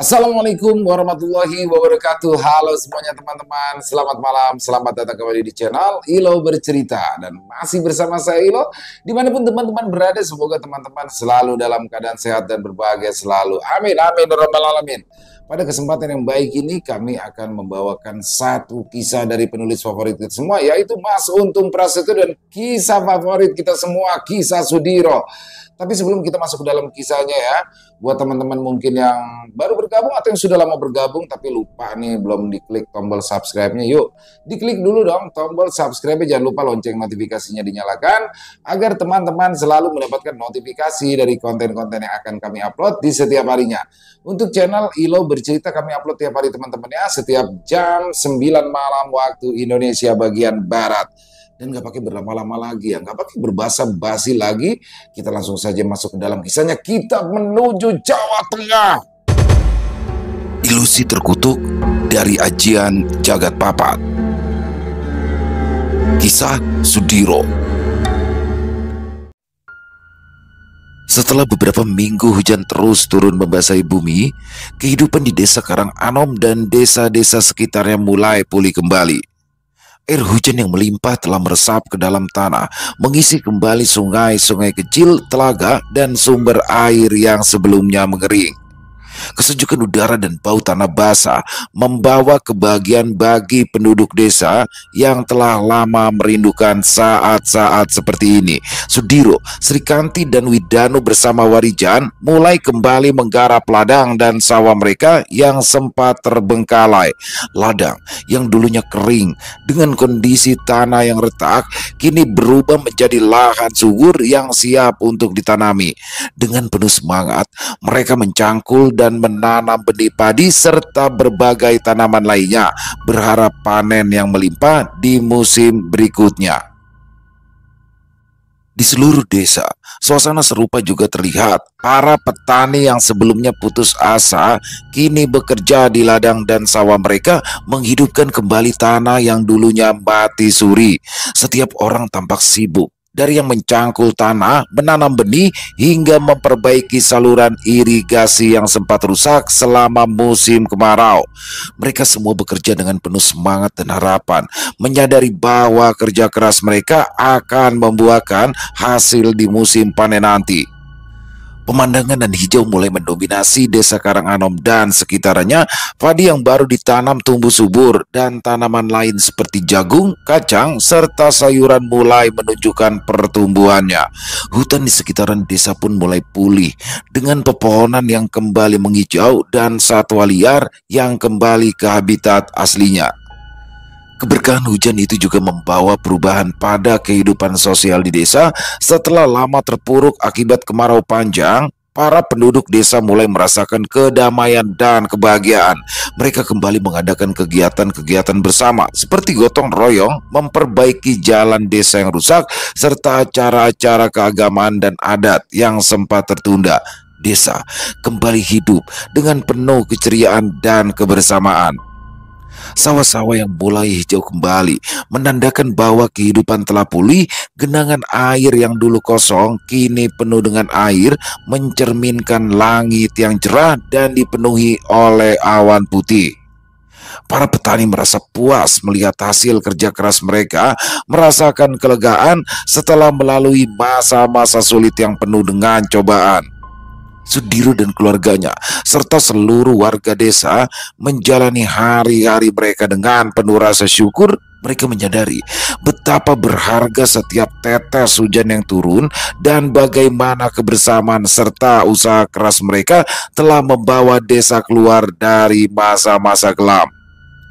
Assalamualaikum warahmatullahi wabarakatuh. Halo semuanya teman-teman, selamat malam, selamat datang kembali di channel Ilo Bercerita dan masih bersama saya Ilo. Dimanapun teman-teman berada, semoga teman-teman selalu dalam keadaan sehat dan berbahagia selalu. Amin, amin, ya robbal alamin. Pada kesempatan yang baik ini kami akan membawakan satu kisah dari penulis favorit kita semua yaitu Mas Untung Prasetyo dan kisah favorit kita semua kisah Sudiro. Tapi sebelum kita masuk ke dalam kisahnya ya, buat teman-teman mungkin yang baru bergabung atau yang sudah lama bergabung tapi lupa nih belum diklik tombol subscribe-nya, yuk diklik dulu dong tombol subscribe jangan lupa lonceng notifikasinya dinyalakan agar teman-teman selalu mendapatkan notifikasi dari konten-konten yang akan kami upload di setiap harinya. Untuk channel Ilo Ber cerita kami upload tiap hari teman-teman ya setiap jam 9 malam waktu Indonesia bagian barat dan nggak pakai berlama-lama lagi ya nggak pakai berbahasa basi lagi kita langsung saja masuk ke dalam kisahnya kita menuju Jawa Tengah ilusi terkutuk dari ajian jagat papat kisah Sudiro Setelah beberapa minggu hujan terus turun membasahi bumi, kehidupan di desa Karang Anom dan desa-desa sekitarnya mulai pulih kembali. Air hujan yang melimpah telah meresap ke dalam tanah, mengisi kembali sungai-sungai kecil, telaga, dan sumber air yang sebelumnya mengering. Kesejukan udara dan bau tanah basah membawa kebahagiaan bagi penduduk desa yang telah lama merindukan saat-saat seperti ini. Sudiro, Srikanti dan Widanu bersama Warijan mulai kembali menggarap ladang dan sawah mereka yang sempat terbengkalai. Ladang yang dulunya kering dengan kondisi tanah yang retak kini berubah menjadi lahan subur yang siap untuk ditanami. Dengan penuh semangat, mereka mencangkul dan dan menanam benih padi serta berbagai tanaman lainnya, berharap panen yang melimpah di musim berikutnya. Di seluruh desa, suasana serupa juga terlihat. Para petani yang sebelumnya putus asa kini bekerja di ladang dan sawah mereka, menghidupkan kembali tanah yang dulunya mati suri. Setiap orang tampak sibuk dari yang mencangkul tanah, menanam benih, hingga memperbaiki saluran irigasi yang sempat rusak selama musim kemarau. Mereka semua bekerja dengan penuh semangat dan harapan, menyadari bahwa kerja keras mereka akan membuahkan hasil di musim panen nanti. Pemandangan dan hijau mulai mendominasi desa Karanganom dan sekitarnya. Padi yang baru ditanam tumbuh subur dan tanaman lain seperti jagung, kacang, serta sayuran mulai menunjukkan pertumbuhannya. Hutan di sekitaran desa pun mulai pulih dengan pepohonan yang kembali menghijau dan satwa liar yang kembali ke habitat aslinya. Keberkahan hujan itu juga membawa perubahan pada kehidupan sosial di desa setelah lama terpuruk akibat kemarau panjang. Para penduduk desa mulai merasakan kedamaian dan kebahagiaan. Mereka kembali mengadakan kegiatan-kegiatan bersama, seperti gotong royong, memperbaiki jalan desa yang rusak, serta acara-acara keagamaan dan adat yang sempat tertunda desa kembali hidup dengan penuh keceriaan dan kebersamaan. Sawah-sawah yang mulai hijau kembali menandakan bahwa kehidupan telah pulih. Genangan air yang dulu kosong kini penuh dengan air, mencerminkan langit yang cerah dan dipenuhi oleh awan putih. Para petani merasa puas melihat hasil kerja keras mereka, merasakan kelegaan setelah melalui masa-masa sulit yang penuh dengan cobaan. Sudiru dan keluarganya serta seluruh warga desa menjalani hari-hari mereka dengan penuh rasa syukur mereka menyadari betapa berharga setiap tetes hujan yang turun dan bagaimana kebersamaan serta usaha keras mereka telah membawa desa keluar dari masa-masa gelap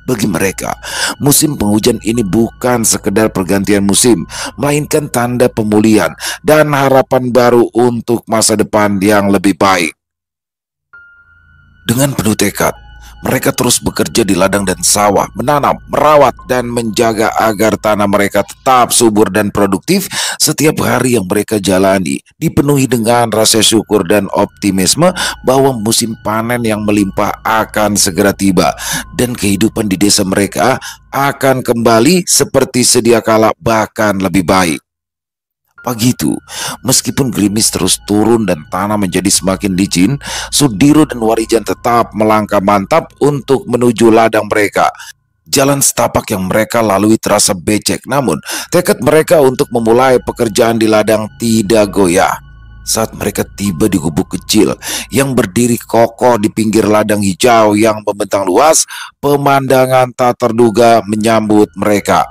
bagi mereka. Musim penghujan ini bukan sekedar pergantian musim, melainkan tanda pemulihan dan harapan baru untuk masa depan yang lebih baik. Dengan penuh tekad, mereka terus bekerja di ladang dan sawah, menanam, merawat, dan menjaga agar tanah mereka tetap subur dan produktif. Setiap hari yang mereka jalani dipenuhi dengan rasa syukur dan optimisme bahwa musim panen yang melimpah akan segera tiba, dan kehidupan di desa mereka akan kembali seperti sedia kala, bahkan lebih baik. Pagi itu, meskipun gerimis terus turun dan tanah menjadi semakin licin, Sudiro dan Warijan tetap melangkah mantap untuk menuju ladang mereka. Jalan setapak yang mereka lalui terasa becek, namun tekad mereka untuk memulai pekerjaan di ladang tidak goyah. Saat mereka tiba di gubuk kecil yang berdiri kokoh di pinggir ladang hijau yang membentang luas, pemandangan tak terduga menyambut mereka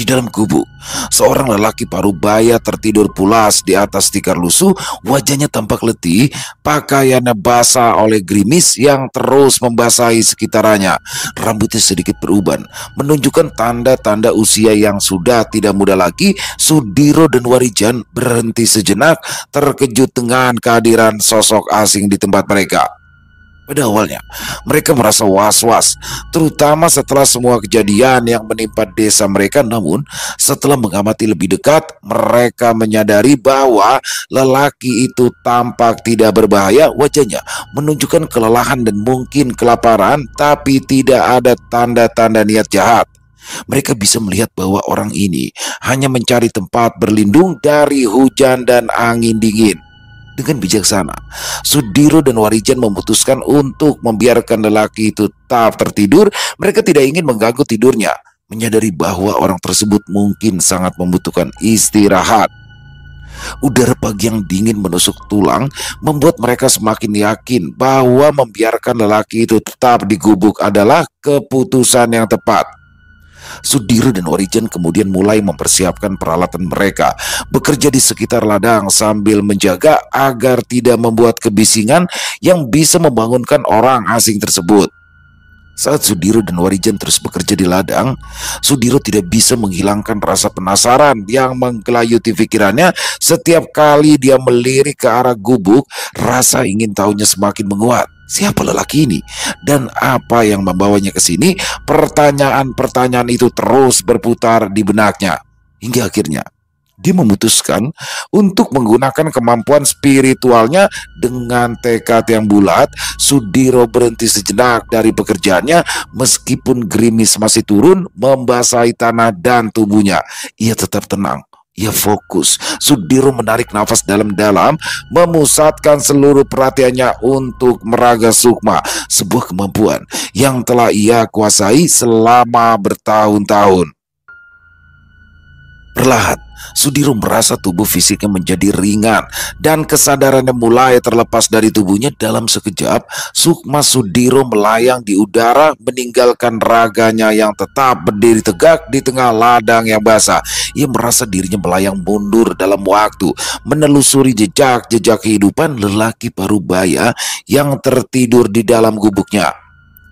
di dalam kubu. Seorang lelaki paruh baya tertidur pulas di atas tikar lusuh, wajahnya tampak letih, pakaiannya basah oleh gerimis yang terus membasahi sekitarnya. Rambutnya sedikit beruban, menunjukkan tanda-tanda usia yang sudah tidak muda lagi. Sudiro dan Warijan berhenti sejenak, terkejut dengan kehadiran sosok asing di tempat mereka. Pada awalnya, mereka merasa was-was, terutama setelah semua kejadian yang menimpa desa mereka. Namun, setelah mengamati lebih dekat, mereka menyadari bahwa lelaki itu tampak tidak berbahaya. Wajahnya menunjukkan kelelahan dan mungkin kelaparan, tapi tidak ada tanda-tanda niat jahat. Mereka bisa melihat bahwa orang ini hanya mencari tempat berlindung dari hujan dan angin dingin dengan bijaksana. Sudiro dan Warijan memutuskan untuk membiarkan lelaki itu tetap tertidur. Mereka tidak ingin mengganggu tidurnya, menyadari bahwa orang tersebut mungkin sangat membutuhkan istirahat. Udara pagi yang dingin menusuk tulang membuat mereka semakin yakin bahwa membiarkan lelaki itu tetap digubuk adalah keputusan yang tepat. Sudiro dan Origin kemudian mulai mempersiapkan peralatan mereka, bekerja di sekitar ladang sambil menjaga agar tidak membuat kebisingan yang bisa membangunkan orang asing tersebut. Saat Sudiro dan Warijan terus bekerja di ladang, Sudiro tidak bisa menghilangkan rasa penasaran yang menggelayuti pikirannya setiap kali dia melirik ke arah gubuk, rasa ingin tahunya semakin menguat. Siapa lelaki ini dan apa yang membawanya ke sini? Pertanyaan-pertanyaan itu terus berputar di benaknya hingga akhirnya dia memutuskan untuk menggunakan kemampuan spiritualnya dengan tekad yang bulat. Sudiro berhenti sejenak dari pekerjaannya meskipun gerimis masih turun membasahi tanah dan tubuhnya. Ia tetap tenang ia fokus. Sudiro menarik nafas dalam-dalam, memusatkan seluruh perhatiannya untuk meraga sukma, sebuah kemampuan yang telah ia kuasai selama bertahun-tahun. Perlahan, Sudiro merasa tubuh fisiknya menjadi ringan dan kesadarannya mulai terlepas dari tubuhnya dalam sekejap. Sukma Sudiro melayang di udara meninggalkan raganya yang tetap berdiri tegak di tengah ladang yang basah. Ia merasa dirinya melayang mundur dalam waktu, menelusuri jejak-jejak kehidupan lelaki parubaya yang tertidur di dalam gubuknya.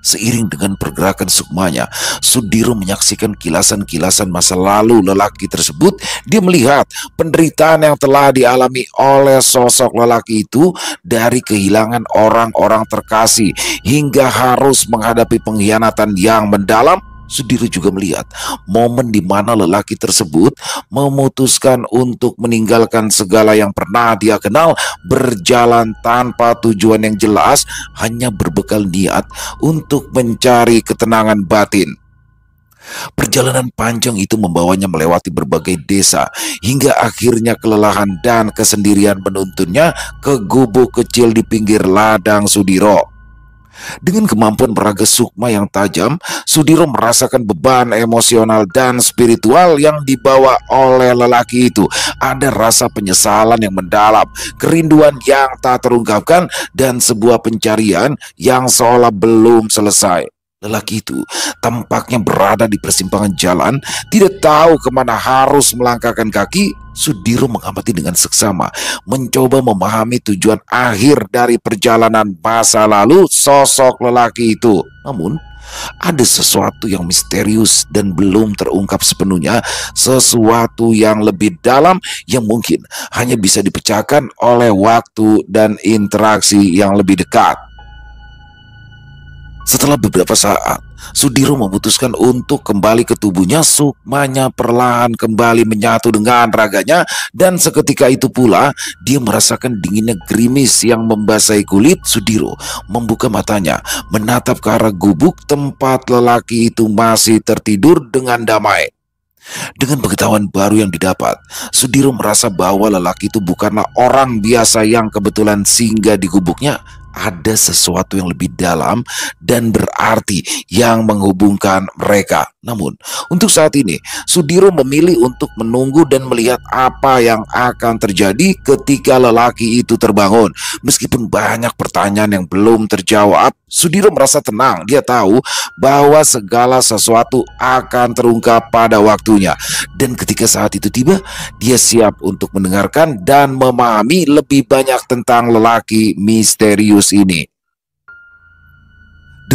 Seiring dengan pergerakan sukmanya, Sudiro menyaksikan kilasan-kilasan masa lalu lelaki tersebut. Dia melihat penderitaan yang telah dialami oleh sosok lelaki itu dari kehilangan orang-orang terkasih hingga harus menghadapi pengkhianatan yang mendalam Sudiro juga melihat momen di mana lelaki tersebut memutuskan untuk meninggalkan segala yang pernah dia kenal, berjalan tanpa tujuan yang jelas, hanya berbekal niat untuk mencari ketenangan batin. Perjalanan panjang itu membawanya melewati berbagai desa hingga akhirnya kelelahan dan kesendirian menuntunnya ke gubuk kecil di pinggir ladang Sudiro. Dengan kemampuan meraga sukma yang tajam, Sudiro merasakan beban emosional dan spiritual yang dibawa oleh lelaki itu. Ada rasa penyesalan yang mendalam, kerinduan yang tak terungkapkan, dan sebuah pencarian yang seolah belum selesai. Lelaki itu tampaknya berada di persimpangan jalan, tidak tahu kemana harus melangkahkan kaki. Sudiro mengamati dengan seksama, mencoba memahami tujuan akhir dari perjalanan masa lalu sosok lelaki itu. Namun, ada sesuatu yang misterius dan belum terungkap sepenuhnya, sesuatu yang lebih dalam yang mungkin hanya bisa dipecahkan oleh waktu dan interaksi yang lebih dekat. Setelah beberapa saat, Sudiro memutuskan untuk kembali ke tubuhnya. Sukmanya perlahan kembali menyatu dengan raganya dan seketika itu pula dia merasakan dinginnya gerimis yang membasahi kulit. Sudiro membuka matanya, menatap ke arah gubuk tempat lelaki itu masih tertidur dengan damai. Dengan pengetahuan baru yang didapat, Sudiro merasa bahwa lelaki itu bukanlah orang biasa yang kebetulan singgah di gubuknya ada sesuatu yang lebih dalam dan berarti yang menghubungkan mereka. Namun, untuk saat ini, Sudiro memilih untuk menunggu dan melihat apa yang akan terjadi ketika lelaki itu terbangun. Meskipun banyak pertanyaan yang belum terjawab, Sudiro merasa tenang. Dia tahu bahwa segala sesuatu akan terungkap pada waktunya. Dan ketika saat itu tiba, dia siap untuk mendengarkan dan memahami lebih banyak tentang lelaki misterius ini.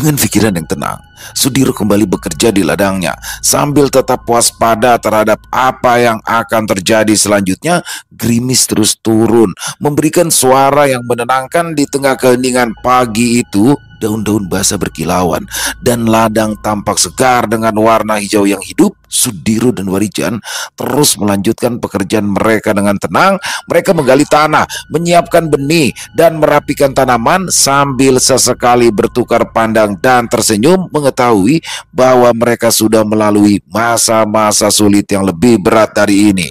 Dengan pikiran yang tenang, Sudiro kembali bekerja di ladangnya sambil tetap waspada terhadap apa yang akan terjadi selanjutnya. Grimis terus turun, memberikan suara yang menenangkan di tengah keheningan pagi itu daun-daun basah berkilauan, dan ladang tampak segar dengan warna hijau yang hidup, Sudiro dan Warijan terus melanjutkan pekerjaan mereka dengan tenang. Mereka menggali tanah, menyiapkan benih, dan merapikan tanaman sambil sesekali bertukar pandang dan tersenyum mengetahui bahwa mereka sudah melalui masa-masa sulit yang lebih berat dari ini.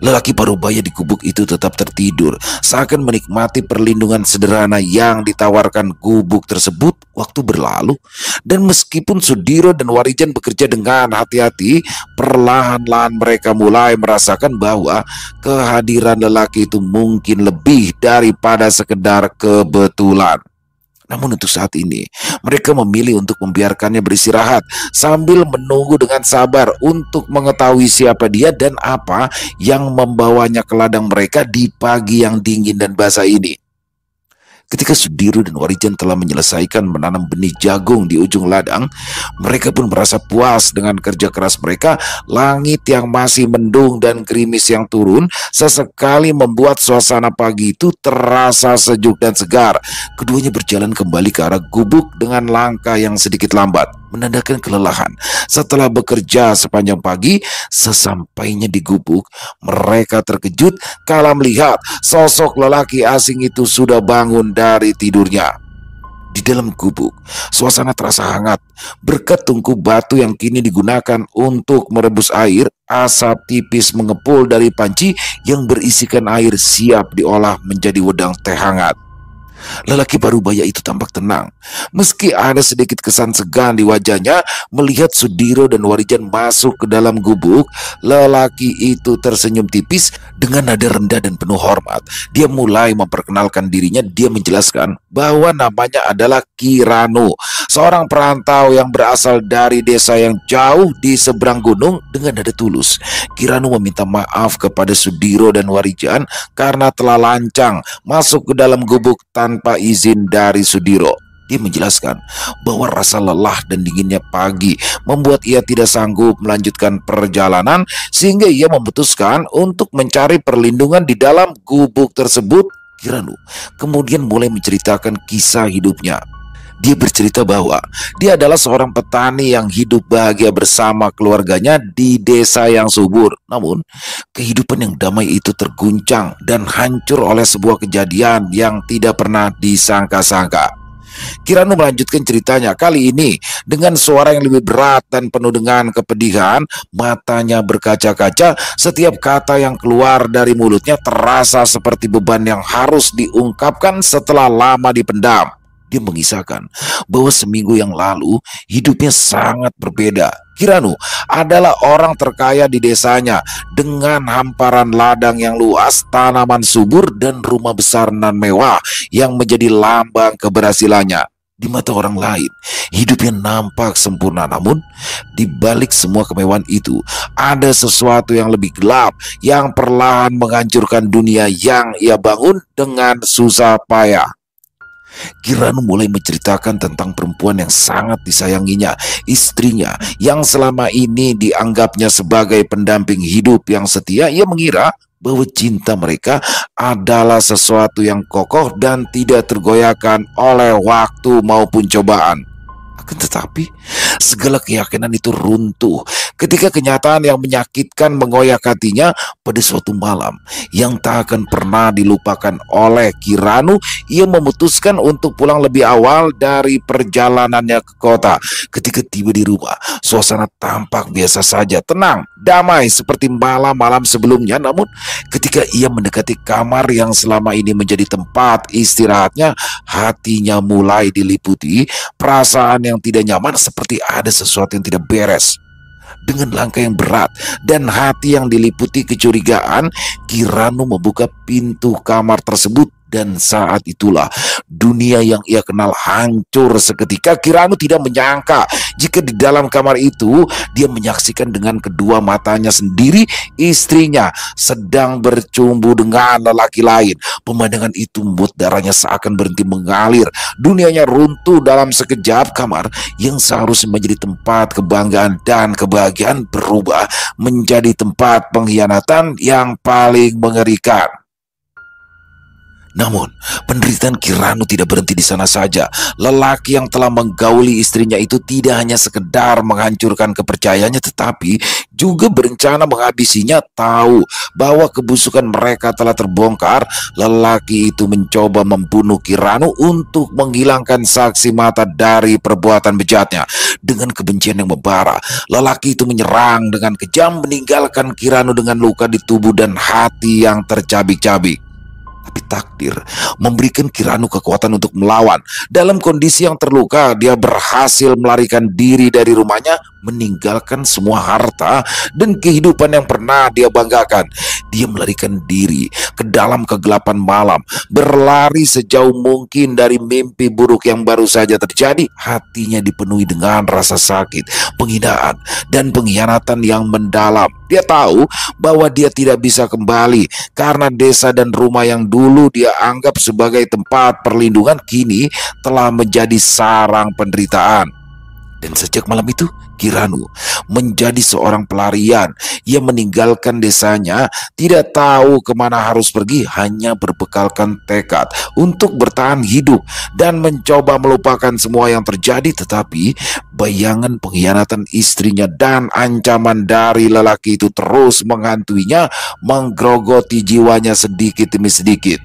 Lelaki parubaya di gubuk itu tetap tertidur, seakan menikmati perlindungan sederhana yang ditawarkan gubuk tersebut. Waktu berlalu, dan meskipun Sudiro dan Warijan bekerja dengan hati-hati, perlahan-lahan mereka mulai merasakan bahwa kehadiran lelaki itu mungkin lebih daripada sekedar kebetulan. Namun untuk saat ini, mereka memilih untuk membiarkannya beristirahat sambil menunggu dengan sabar untuk mengetahui siapa dia dan apa yang membawanya ke ladang mereka di pagi yang dingin dan basah ini. Ketika Sudiru dan Warijan telah menyelesaikan menanam benih jagung di ujung ladang, mereka pun merasa puas dengan kerja keras mereka. Langit yang masih mendung dan gerimis yang turun sesekali membuat suasana pagi itu terasa sejuk dan segar. Keduanya berjalan kembali ke arah gubuk dengan langkah yang sedikit lambat menandakan kelelahan. Setelah bekerja sepanjang pagi, sesampainya di gubuk, mereka terkejut kala melihat sosok lelaki asing itu sudah bangun dari tidurnya. Di dalam gubuk, suasana terasa hangat berkat tungku batu yang kini digunakan untuk merebus air. Asap tipis mengepul dari panci yang berisikan air siap diolah menjadi wedang teh hangat. Lelaki parubaya itu tampak tenang. Meski ada sedikit kesan segan di wajahnya melihat Sudiro dan Warijan masuk ke dalam gubuk, lelaki itu tersenyum tipis dengan nada rendah dan penuh hormat. Dia mulai memperkenalkan dirinya, dia menjelaskan bahwa namanya adalah Kirano, seorang perantau yang berasal dari desa yang jauh di seberang gunung dengan nada tulus. Kirano meminta maaf kepada Sudiro dan Warijan karena telah lancang masuk ke dalam gubuk tanpa tanpa izin dari Sudiro. Dia menjelaskan bahwa rasa lelah dan dinginnya pagi membuat ia tidak sanggup melanjutkan perjalanan sehingga ia memutuskan untuk mencari perlindungan di dalam gubuk tersebut. Kiranu kemudian mulai menceritakan kisah hidupnya dia bercerita bahwa dia adalah seorang petani yang hidup bahagia bersama keluarganya di desa yang subur. Namun, kehidupan yang damai itu terguncang dan hancur oleh sebuah kejadian yang tidak pernah disangka-sangka. Kiranu melanjutkan ceritanya kali ini dengan suara yang lebih berat dan penuh dengan kepedihan, matanya berkaca-kaca, setiap kata yang keluar dari mulutnya terasa seperti beban yang harus diungkapkan setelah lama dipendam. Dia mengisahkan bahwa seminggu yang lalu hidupnya sangat berbeda. Kiranu adalah orang terkaya di desanya dengan hamparan ladang yang luas, tanaman subur, dan rumah besar nan mewah yang menjadi lambang keberhasilannya di mata orang lain. Hidupnya nampak sempurna, namun di balik semua kemewahan itu ada sesuatu yang lebih gelap yang perlahan menghancurkan dunia yang ia bangun dengan susah payah. Kirano mulai menceritakan tentang perempuan yang sangat disayanginya, istrinya yang selama ini dianggapnya sebagai pendamping hidup yang setia. Ia mengira bahwa cinta mereka adalah sesuatu yang kokoh dan tidak tergoyahkan oleh waktu maupun cobaan. Akan tetapi, segala keyakinan itu runtuh ketika kenyataan yang menyakitkan mengoyak hatinya pada suatu malam yang tak akan pernah dilupakan oleh Kiranu, ia memutuskan untuk pulang lebih awal dari perjalanannya ke kota. Ketika tiba di rumah, suasana tampak biasa saja, tenang, damai seperti malam-malam sebelumnya. Namun, ketika ia mendekati kamar yang selama ini menjadi tempat istirahatnya, hatinya mulai diliputi perasaan yang tidak nyaman, seperti ada sesuatu yang tidak beres dengan langkah yang berat dan hati yang diliputi kecurigaan, Kiranu membuka pintu kamar tersebut dan saat itulah dunia yang ia kenal hancur seketika. Kiranu tidak menyangka jika di dalam kamar itu dia menyaksikan dengan kedua matanya sendiri istrinya sedang bercumbu dengan lelaki lain. Pemandangan itu membuat darahnya seakan berhenti mengalir. Dunianya runtuh dalam sekejap kamar yang seharusnya menjadi tempat kebanggaan dan kebahagiaan berubah menjadi tempat pengkhianatan yang paling mengerikan. Namun, penderitaan Kiranu tidak berhenti di sana saja. Lelaki yang telah menggauli istrinya itu tidak hanya sekedar menghancurkan kepercayaannya tetapi juga berencana menghabisinya tahu bahwa kebusukan mereka telah terbongkar. Lelaki itu mencoba membunuh Kiranu untuk menghilangkan saksi mata dari perbuatan bejatnya. Dengan kebencian yang membara, lelaki itu menyerang dengan kejam meninggalkan Kiranu dengan luka di tubuh dan hati yang tercabik-cabik. Tapi takdir memberikan Kiranu kekuatan untuk melawan. Dalam kondisi yang terluka, dia berhasil melarikan diri dari rumahnya meninggalkan semua harta dan kehidupan yang pernah dia banggakan. Dia melarikan diri ke dalam kegelapan malam, berlari sejauh mungkin dari mimpi buruk yang baru saja terjadi. Hatinya dipenuhi dengan rasa sakit, penghinaan, dan pengkhianatan yang mendalam. Dia tahu bahwa dia tidak bisa kembali karena desa dan rumah yang dulu dia anggap sebagai tempat perlindungan kini telah menjadi sarang penderitaan. Dan sejak malam itu, Kiranu menjadi seorang pelarian. Ia meninggalkan desanya, tidak tahu kemana harus pergi, hanya berbekalkan tekad untuk bertahan hidup dan mencoba melupakan semua yang terjadi. Tetapi bayangan pengkhianatan istrinya dan ancaman dari lelaki itu terus menghantuinya, menggerogoti jiwanya sedikit demi sedikit.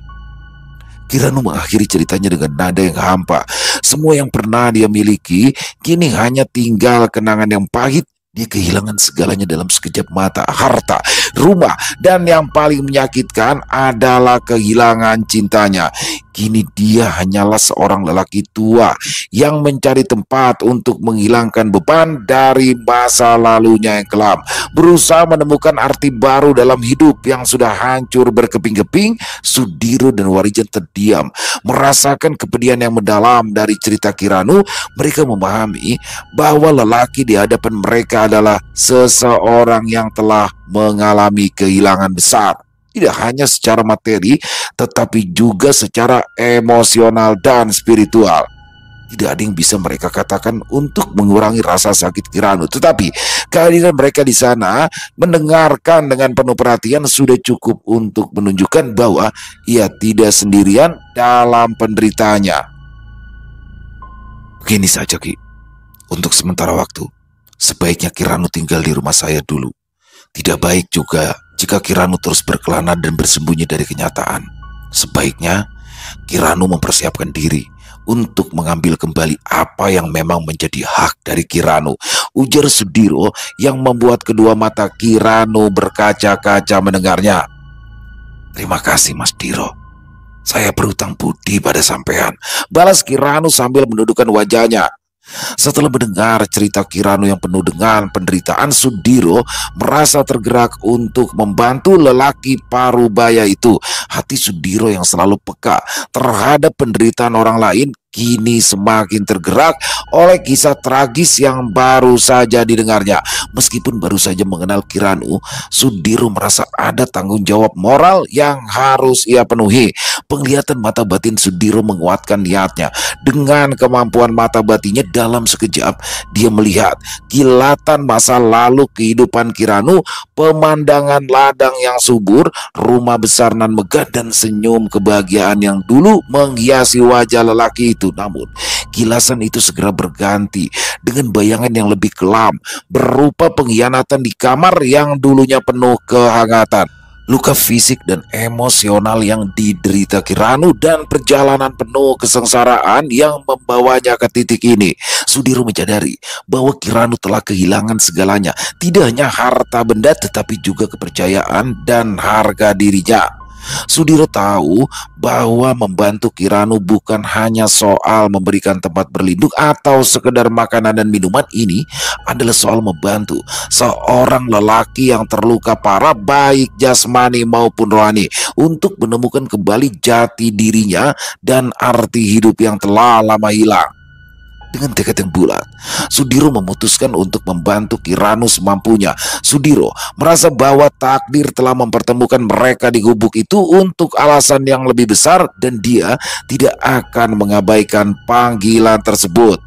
Kiranu mengakhiri ceritanya dengan nada yang hampa. Semua yang pernah dia miliki kini hanya tinggal kenangan yang pahit. Dia kehilangan segalanya dalam sekejap mata, harta, rumah, dan yang paling menyakitkan adalah kehilangan cintanya. Kini dia hanyalah seorang lelaki tua yang mencari tempat untuk menghilangkan beban dari masa lalunya yang kelam, berusaha menemukan arti baru dalam hidup yang sudah hancur berkeping-keping. Sudiro dan Warijan terdiam, merasakan kepedihan yang mendalam dari cerita Kiranu. Mereka memahami bahwa lelaki di hadapan mereka adalah seseorang yang telah mengalami kehilangan besar tidak hanya secara materi, tetapi juga secara emosional dan spiritual. Tidak ada yang bisa mereka katakan untuk mengurangi rasa sakit Kiranu. Tetapi kehadiran mereka di sana mendengarkan dengan penuh perhatian sudah cukup untuk menunjukkan bahwa ia tidak sendirian dalam penderitanya. Begini saja Ki, untuk sementara waktu sebaiknya Kiranu tinggal di rumah saya dulu. Tidak baik juga jika Kiranu terus berkelana dan bersembunyi dari kenyataan, sebaiknya Kiranu mempersiapkan diri untuk mengambil kembali apa yang memang menjadi hak dari Kiranu. Ujar Sudiro yang membuat kedua mata Kiranu berkaca-kaca mendengarnya. Terima kasih Mas Diro. Saya berutang budi pada sampean. Balas Kiranu sambil menundukkan wajahnya. Setelah mendengar cerita Kirano yang penuh dengan penderitaan, Sudiro merasa tergerak untuk membantu lelaki Parubaya itu. Hati Sudiro yang selalu peka terhadap penderitaan orang lain kini semakin tergerak oleh kisah tragis yang baru saja didengarnya. Meskipun baru saja mengenal Kiranu, Sudiro merasa ada tanggung jawab moral yang harus ia penuhi. Penglihatan mata batin Sudiro menguatkan niatnya. Dengan kemampuan mata batinnya dalam sekejap, dia melihat kilatan masa lalu kehidupan Kiranu, pemandangan ladang yang subur, rumah besar nan megah dan senyum kebahagiaan yang dulu menghiasi wajah lelaki itu itu. Namun, kilasan itu segera berganti dengan bayangan yang lebih kelam berupa pengkhianatan di kamar yang dulunya penuh kehangatan. Luka fisik dan emosional yang diderita Kiranu dan perjalanan penuh kesengsaraan yang membawanya ke titik ini. Sudiro menyadari bahwa Kiranu telah kehilangan segalanya, tidak hanya harta benda tetapi juga kepercayaan dan harga dirinya. Sudiro tahu bahwa membantu Kiranu bukan hanya soal memberikan tempat berlindung atau sekedar makanan dan minuman ini adalah soal membantu seorang lelaki yang terluka parah baik jasmani maupun rohani untuk menemukan kembali jati dirinya dan arti hidup yang telah lama hilang. Dengan tekad yang bulat, Sudiro memutuskan untuk membantu Kirano semampunya. Sudiro merasa bahwa takdir telah mempertemukan mereka di gubuk itu untuk alasan yang lebih besar dan dia tidak akan mengabaikan panggilan tersebut.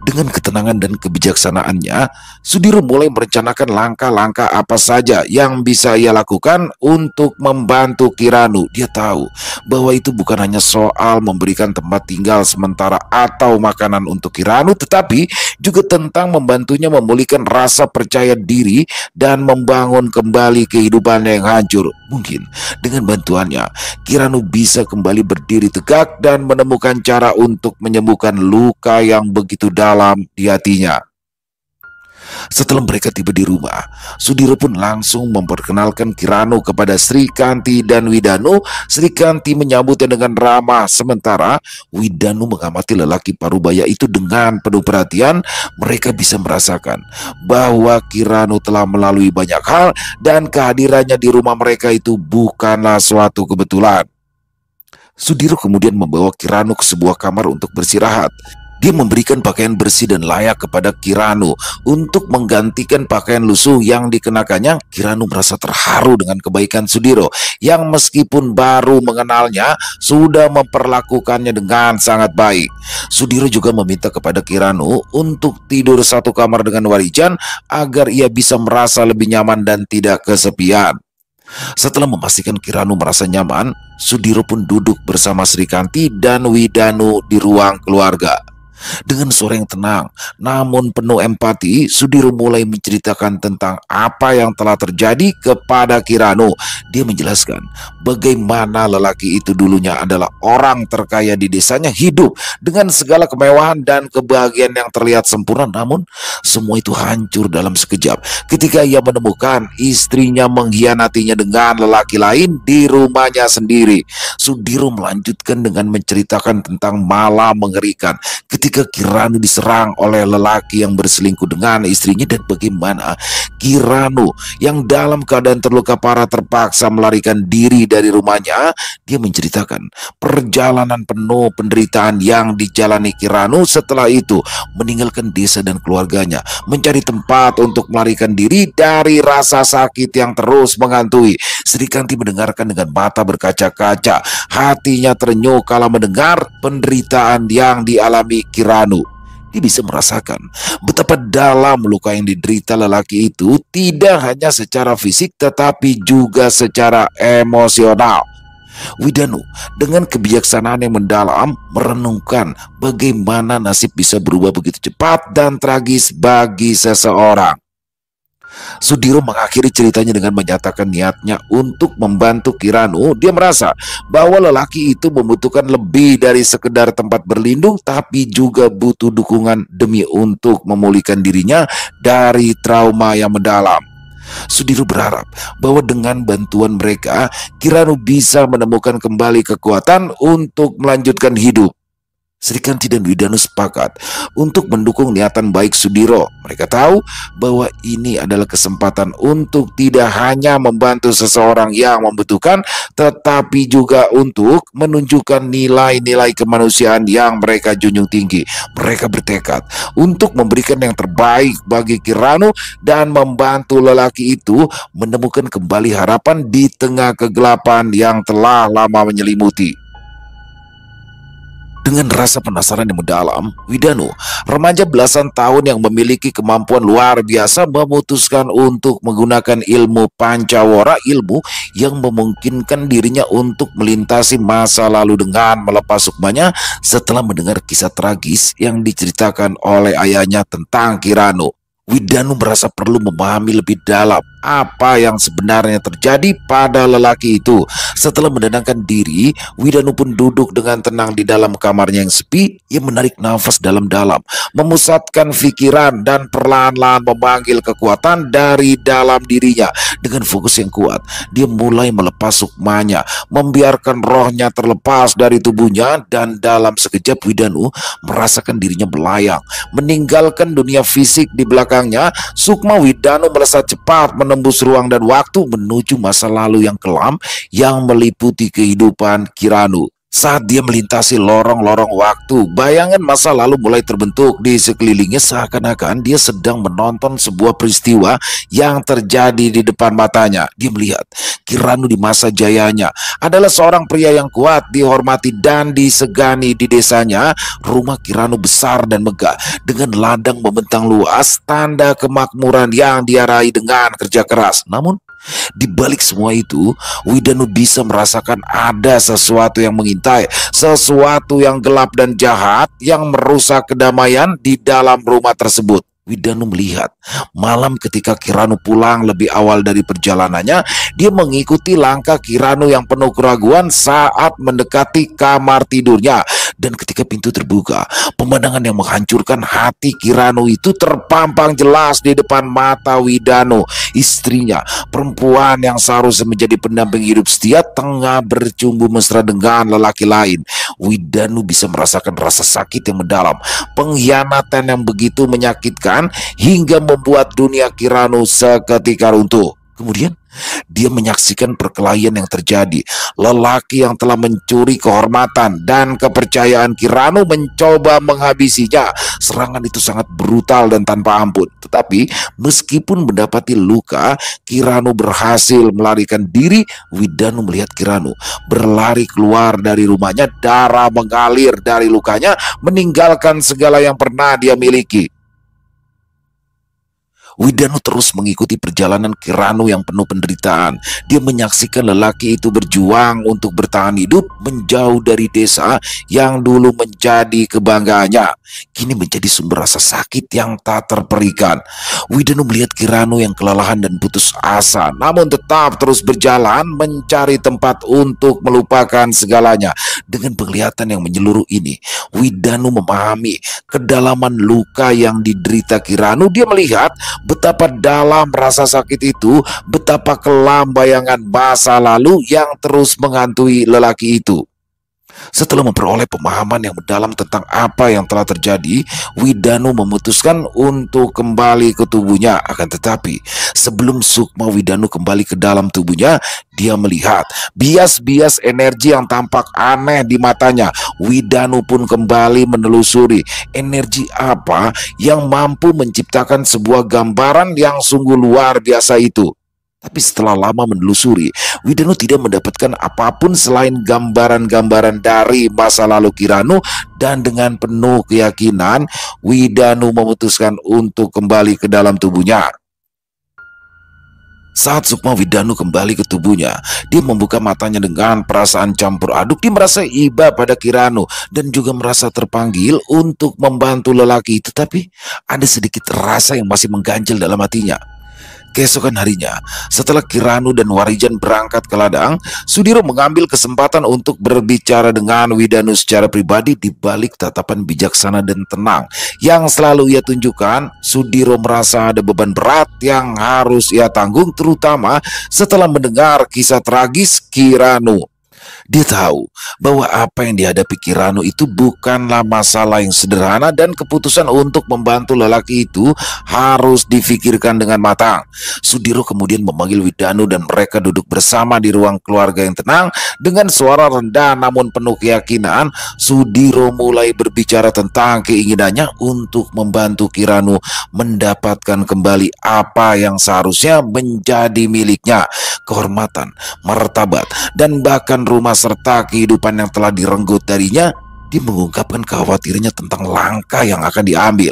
Dengan ketenangan dan kebijaksanaannya, Sudiro mulai merencanakan langkah-langkah apa saja yang bisa ia lakukan untuk membantu Kiranu. Dia tahu bahwa itu bukan hanya soal memberikan tempat tinggal sementara atau makanan untuk Kiranu, tetapi juga tentang membantunya memulihkan rasa percaya diri dan membangun kembali kehidupan yang hancur. Mungkin dengan bantuannya, Kiranu bisa kembali berdiri tegak dan menemukan cara untuk menyembuhkan luka yang begitu dalam di hatinya. Setelah mereka tiba di rumah, Sudiro pun langsung memperkenalkan Kirano kepada Sri Kanti dan Widano. Sri Kanti menyambutnya dengan ramah, sementara Widano mengamati lelaki parubaya itu dengan penuh perhatian. Mereka bisa merasakan bahwa Kirano telah melalui banyak hal dan kehadirannya di rumah mereka itu bukanlah suatu kebetulan. Sudiro kemudian membawa Kirano ke sebuah kamar untuk bersirahat. Dia memberikan pakaian bersih dan layak kepada Kiranu untuk menggantikan pakaian lusuh yang dikenakannya. Kiranu merasa terharu dengan kebaikan Sudiro yang meskipun baru mengenalnya sudah memperlakukannya dengan sangat baik. Sudiro juga meminta kepada Kiranu untuk tidur satu kamar dengan Warijan agar ia bisa merasa lebih nyaman dan tidak kesepian. Setelah memastikan Kiranu merasa nyaman, Sudiro pun duduk bersama Sri Kanti dan Widanu di ruang keluarga. Dengan suara yang tenang, namun penuh empati, Sudiro mulai menceritakan tentang apa yang telah terjadi kepada Kirano. Dia menjelaskan bagaimana lelaki itu dulunya adalah orang terkaya di desanya hidup dengan segala kemewahan dan kebahagiaan yang terlihat sempurna. Namun semua itu hancur dalam sekejap ketika ia menemukan istrinya mengkhianatinya dengan lelaki lain di rumahnya sendiri. Sudiro melanjutkan dengan menceritakan tentang malam mengerikan ketika ketika Kirano diserang oleh lelaki yang berselingkuh dengan istrinya dan bagaimana Kiranu yang dalam keadaan terluka parah terpaksa melarikan diri dari rumahnya dia menceritakan perjalanan penuh penderitaan yang dijalani Kiranu setelah itu meninggalkan desa dan keluarganya mencari tempat untuk melarikan diri dari rasa sakit yang terus mengantui. Sri Kanti mendengarkan dengan mata berkaca-kaca hatinya terenyuh kala mendengar penderitaan yang dialami Kirano Kiranu. Dia bisa merasakan betapa dalam luka yang diderita lelaki itu tidak hanya secara fisik tetapi juga secara emosional. Widanu dengan kebijaksanaan yang mendalam merenungkan bagaimana nasib bisa berubah begitu cepat dan tragis bagi seseorang. Sudiro mengakhiri ceritanya dengan menyatakan niatnya untuk membantu Kiranu. Dia merasa bahwa lelaki itu membutuhkan lebih dari sekedar tempat berlindung, tapi juga butuh dukungan demi untuk memulihkan dirinya dari trauma yang mendalam. Sudiro berharap bahwa dengan bantuan mereka, Kiranu bisa menemukan kembali kekuatan untuk melanjutkan hidup. Serikandi dan Widanu sepakat untuk mendukung niatan baik Sudiro. Mereka tahu bahwa ini adalah kesempatan untuk tidak hanya membantu seseorang yang membutuhkan, tetapi juga untuk menunjukkan nilai-nilai kemanusiaan yang mereka junjung tinggi. Mereka bertekad untuk memberikan yang terbaik bagi Kiranu dan membantu lelaki itu menemukan kembali harapan di tengah kegelapan yang telah lama menyelimuti. Dengan rasa penasaran yang mendalam, Widanu, remaja belasan tahun yang memiliki kemampuan luar biasa memutuskan untuk menggunakan ilmu pancawara ilmu yang memungkinkan dirinya untuk melintasi masa lalu dengan melepas sukmanya setelah mendengar kisah tragis yang diceritakan oleh ayahnya tentang Kirano. Widanu merasa perlu memahami lebih dalam apa yang sebenarnya terjadi pada lelaki itu. Setelah menenangkan diri, Widanu pun duduk dengan tenang di dalam kamarnya yang sepi. Ia menarik nafas dalam-dalam, memusatkan pikiran dan perlahan-lahan memanggil kekuatan dari dalam dirinya. Dengan fokus yang kuat, dia mulai melepas sukmanya, membiarkan rohnya terlepas dari tubuhnya dan dalam sekejap Widanu merasakan dirinya melayang, meninggalkan dunia fisik di belakangnya. Sukma Widanu melesat cepat men menembus ruang dan waktu menuju masa lalu yang kelam yang meliputi kehidupan Kiranu. Saat dia melintasi lorong-lorong waktu, bayangan masa lalu mulai terbentuk di sekelilingnya seakan-akan dia sedang menonton sebuah peristiwa yang terjadi di depan matanya. Dia melihat Kiranu di masa jayanya adalah seorang pria yang kuat, dihormati dan disegani di desanya. Rumah Kiranu besar dan megah dengan ladang membentang luas, tanda kemakmuran yang diarahi dengan kerja keras. Namun di balik semua itu, Widanu bisa merasakan ada sesuatu yang mengintai, sesuatu yang gelap dan jahat yang merusak kedamaian di dalam rumah tersebut. Widano melihat malam ketika Kirano pulang lebih awal dari perjalanannya, dia mengikuti langkah Kirano yang penuh keraguan saat mendekati kamar tidurnya. Dan ketika pintu terbuka, pemandangan yang menghancurkan hati Kirano itu terpampang jelas di depan mata Widano, Istrinya, perempuan yang seharusnya menjadi pendamping hidup setia, tengah bercumbu mesra dengan lelaki lain. Widanu bisa merasakan rasa sakit yang mendalam, pengkhianatan yang begitu menyakitkan hingga membuat dunia Kirano seketika runtuh. Kemudian dia menyaksikan perkelahian yang terjadi. Lelaki yang telah mencuri kehormatan dan kepercayaan Kiranu mencoba menghabisinya. Serangan itu sangat brutal dan tanpa ampun. Tetapi meskipun mendapati luka, Kiranu berhasil melarikan diri. Widanu melihat Kiranu berlari keluar dari rumahnya. Darah mengalir dari lukanya meninggalkan segala yang pernah dia miliki. Widano terus mengikuti perjalanan Kiranu yang penuh penderitaan. Dia menyaksikan lelaki itu berjuang untuk bertahan hidup menjauh dari desa yang dulu menjadi kebanggaannya. Kini menjadi sumber rasa sakit yang tak terperikan. Widano melihat Kiranu yang kelelahan dan putus asa, namun tetap terus berjalan mencari tempat untuk melupakan segalanya. Dengan penglihatan yang menyeluruh ini, Widano memahami kedalaman luka yang diderita Kiranu. Dia melihat Betapa dalam rasa sakit itu, betapa kelam bayangan masa lalu yang terus menghantui lelaki itu. Setelah memperoleh pemahaman yang mendalam tentang apa yang telah terjadi, Widanu memutuskan untuk kembali ke tubuhnya. Akan tetapi, sebelum Sukma Widanu kembali ke dalam tubuhnya, dia melihat bias-bias energi yang tampak aneh di matanya. Widanu pun kembali menelusuri energi apa yang mampu menciptakan sebuah gambaran yang sungguh luar biasa itu. Tapi setelah lama menelusuri, Widanu tidak mendapatkan apapun selain gambaran-gambaran dari masa lalu Kirano dan dengan penuh keyakinan, Widanu memutuskan untuk kembali ke dalam tubuhnya. Saat Sukma Widanu kembali ke tubuhnya, dia membuka matanya dengan perasaan campur aduk. Dia merasa iba pada Kirano dan juga merasa terpanggil untuk membantu lelaki itu. Tapi ada sedikit rasa yang masih mengganjal dalam hatinya. Keesokan harinya, setelah Kiranu dan Warijan berangkat ke ladang, Sudiro mengambil kesempatan untuk berbicara dengan Widanu secara pribadi di balik tatapan bijaksana dan tenang yang selalu ia tunjukkan. Sudiro merasa ada beban berat yang harus ia tanggung terutama setelah mendengar kisah tragis Kiranu. Dia tahu bahwa apa yang dihadapi Kirano itu bukanlah masalah yang sederhana dan keputusan untuk membantu lelaki itu harus difikirkan dengan matang. Sudiro kemudian memanggil Widanu dan mereka duduk bersama di ruang keluarga yang tenang dengan suara rendah namun penuh keyakinan. Sudiro mulai berbicara tentang keinginannya untuk membantu Kirano mendapatkan kembali apa yang seharusnya menjadi miliknya, kehormatan, martabat, dan bahkan rumah rumah serta kehidupan yang telah direnggut darinya, dia mengungkapkan kekhawatirannya tentang langkah yang akan diambil.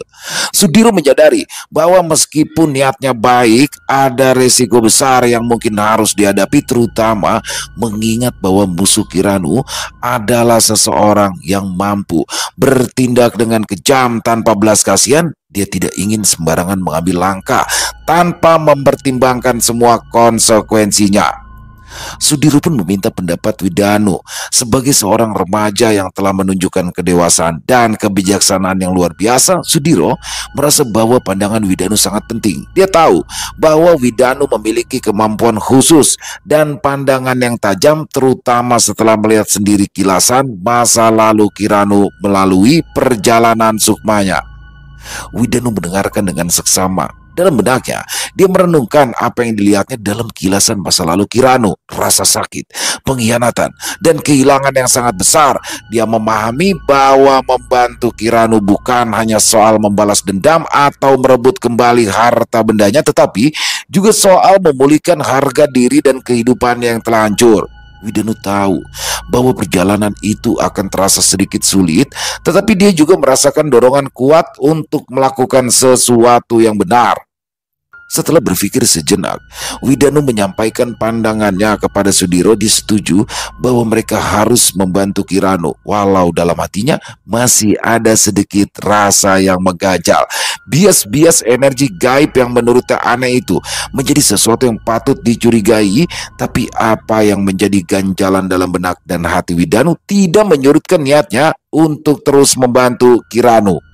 Sudiro menyadari bahwa meskipun niatnya baik, ada resiko besar yang mungkin harus dihadapi terutama mengingat bahwa musuh Kiranu adalah seseorang yang mampu bertindak dengan kejam tanpa belas kasihan. Dia tidak ingin sembarangan mengambil langkah tanpa mempertimbangkan semua konsekuensinya. Sudiro pun meminta pendapat Widanu sebagai seorang remaja yang telah menunjukkan kedewasaan dan kebijaksanaan yang luar biasa. Sudiro merasa bahwa pandangan Widanu sangat penting. Dia tahu bahwa Widanu memiliki kemampuan khusus dan pandangan yang tajam terutama setelah melihat sendiri kilasan masa lalu Kiranu melalui perjalanan sukmanya. Widanu mendengarkan dengan seksama dalam benaknya. Dia merenungkan apa yang dilihatnya dalam kilasan masa lalu Kirano, rasa sakit, pengkhianatan, dan kehilangan yang sangat besar. Dia memahami bahwa membantu Kirano bukan hanya soal membalas dendam atau merebut kembali harta bendanya, tetapi juga soal memulihkan harga diri dan kehidupan yang telah hancur. Widenu tahu bahwa perjalanan itu akan terasa sedikit sulit, tetapi dia juga merasakan dorongan kuat untuk melakukan sesuatu yang benar. Setelah berpikir sejenak, Widanu menyampaikan pandangannya kepada Sudiro disetuju bahwa mereka harus membantu Kirano, walau dalam hatinya masih ada sedikit rasa yang menggajal Bias-bias energi gaib yang menurutnya aneh itu menjadi sesuatu yang patut dicurigai, tapi apa yang menjadi ganjalan dalam benak dan hati Widanu tidak menyurutkan niatnya untuk terus membantu Kirano.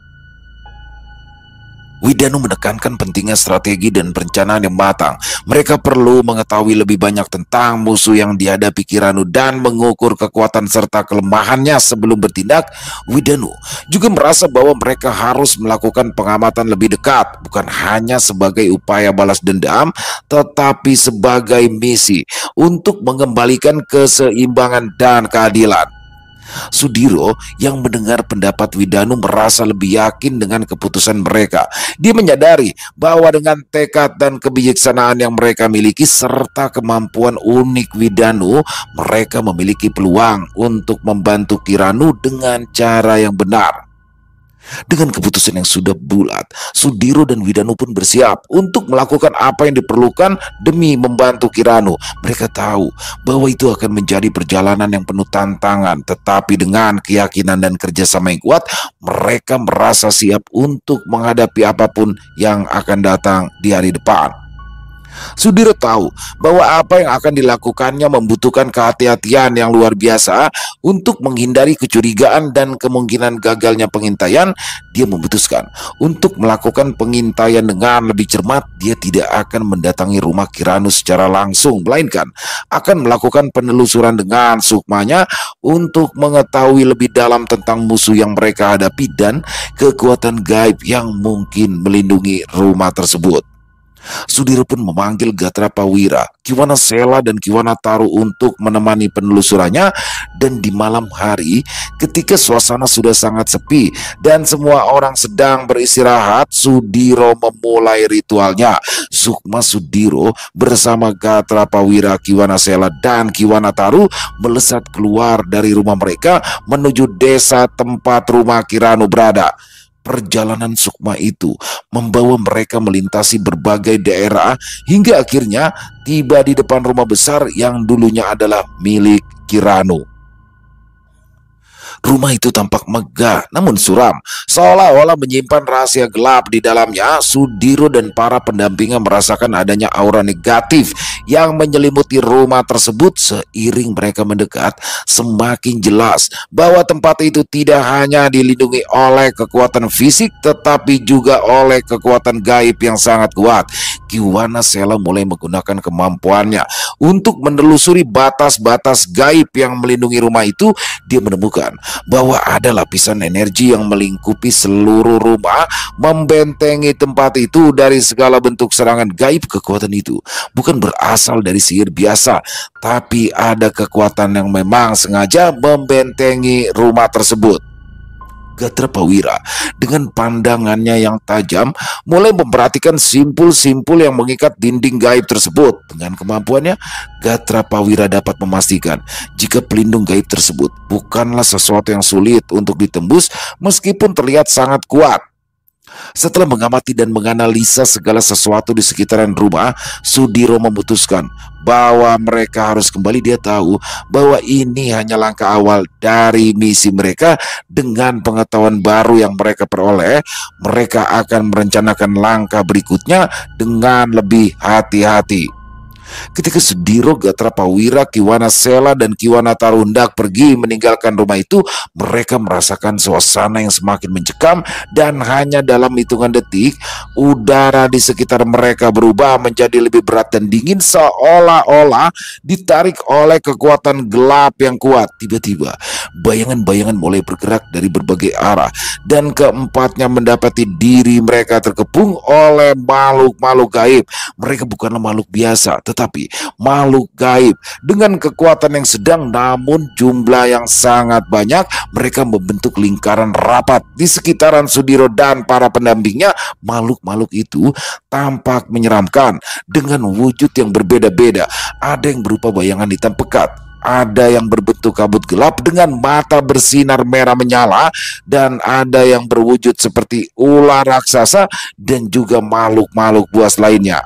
Widanu menekankan pentingnya strategi dan perencanaan yang matang. Mereka perlu mengetahui lebih banyak tentang musuh yang dihadapi Kiranu dan mengukur kekuatan serta kelemahannya sebelum bertindak. Widanu juga merasa bahwa mereka harus melakukan pengamatan lebih dekat, bukan hanya sebagai upaya balas dendam, tetapi sebagai misi untuk mengembalikan keseimbangan dan keadilan. Sudiro yang mendengar pendapat Widanu merasa lebih yakin dengan keputusan mereka. Dia menyadari bahwa dengan tekad dan kebijaksanaan yang mereka miliki serta kemampuan unik Widanu, mereka memiliki peluang untuk membantu Kiranu dengan cara yang benar. Dengan keputusan yang sudah bulat, Sudiro dan Widanu pun bersiap untuk melakukan apa yang diperlukan demi membantu Kirano. Mereka tahu bahwa itu akan menjadi perjalanan yang penuh tantangan, tetapi dengan keyakinan dan kerjasama yang kuat, mereka merasa siap untuk menghadapi apapun yang akan datang di hari depan. Sudiro tahu bahwa apa yang akan dilakukannya membutuhkan kehati-hatian yang luar biasa untuk menghindari kecurigaan dan kemungkinan gagalnya pengintaian. Dia memutuskan untuk melakukan pengintaian dengan lebih cermat. Dia tidak akan mendatangi rumah Kiranus secara langsung, melainkan akan melakukan penelusuran dengan sukmanya untuk mengetahui lebih dalam tentang musuh yang mereka hadapi dan kekuatan gaib yang mungkin melindungi rumah tersebut. Sudiro pun memanggil Gatra Pawira, Kiwana Sela dan Kiwana Taru untuk menemani penelusurannya dan di malam hari ketika suasana sudah sangat sepi dan semua orang sedang beristirahat, Sudiro memulai ritualnya. Sukma Sudiro bersama Gatra Pawira, Kiwana Sela dan Kiwana Taru melesat keluar dari rumah mereka menuju desa tempat rumah Kiranu berada perjalanan Sukma itu membawa mereka melintasi berbagai daerah hingga akhirnya tiba di depan rumah besar yang dulunya adalah milik Kiranu. Rumah itu tampak megah namun suram, seolah-olah menyimpan rahasia gelap di dalamnya. Sudiro dan para pendampingnya merasakan adanya aura negatif yang menyelimuti rumah tersebut seiring mereka mendekat. Semakin jelas bahwa tempat itu tidak hanya dilindungi oleh kekuatan fisik tetapi juga oleh kekuatan gaib yang sangat kuat. Kiwana Sela mulai menggunakan kemampuannya untuk menelusuri batas-batas gaib yang melindungi rumah itu. Dia menemukan bahwa ada lapisan energi yang melingkupi seluruh rumah, membentengi tempat itu dari segala bentuk serangan gaib kekuatan itu. Bukan berasal dari sihir biasa, tapi ada kekuatan yang memang sengaja membentengi rumah tersebut. Gatra Pawira dengan pandangannya yang tajam mulai memperhatikan simpul-simpul yang mengikat dinding gaib tersebut. Dengan kemampuannya, Gatra Pawira dapat memastikan jika pelindung gaib tersebut bukanlah sesuatu yang sulit untuk ditembus meskipun terlihat sangat kuat. Setelah mengamati dan menganalisa segala sesuatu di sekitaran rumah, Sudiro memutuskan bahwa mereka harus kembali. Dia tahu bahwa ini hanya langkah awal dari misi mereka. Dengan pengetahuan baru yang mereka peroleh, mereka akan merencanakan langkah berikutnya dengan lebih hati-hati. Ketika Gatra, Pawira, Kiwana Sela, dan Kiwana Tarundak pergi meninggalkan rumah itu, mereka merasakan suasana yang semakin mencekam dan hanya dalam hitungan detik, udara di sekitar mereka berubah menjadi lebih berat dan dingin seolah-olah ditarik oleh kekuatan gelap yang kuat. Tiba-tiba, bayangan-bayangan mulai bergerak dari berbagai arah dan keempatnya mendapati diri mereka terkepung oleh makhluk-makhluk gaib. Mereka bukanlah makhluk biasa, tetapi makhluk gaib dengan kekuatan yang sedang namun jumlah yang sangat banyak mereka membentuk lingkaran rapat di sekitaran Sudiro dan para pendampingnya makhluk-makhluk itu tampak menyeramkan dengan wujud yang berbeda-beda ada yang berupa bayangan hitam pekat ada yang berbentuk kabut gelap dengan mata bersinar merah menyala dan ada yang berwujud seperti ular raksasa dan juga makhluk-makhluk buas lainnya.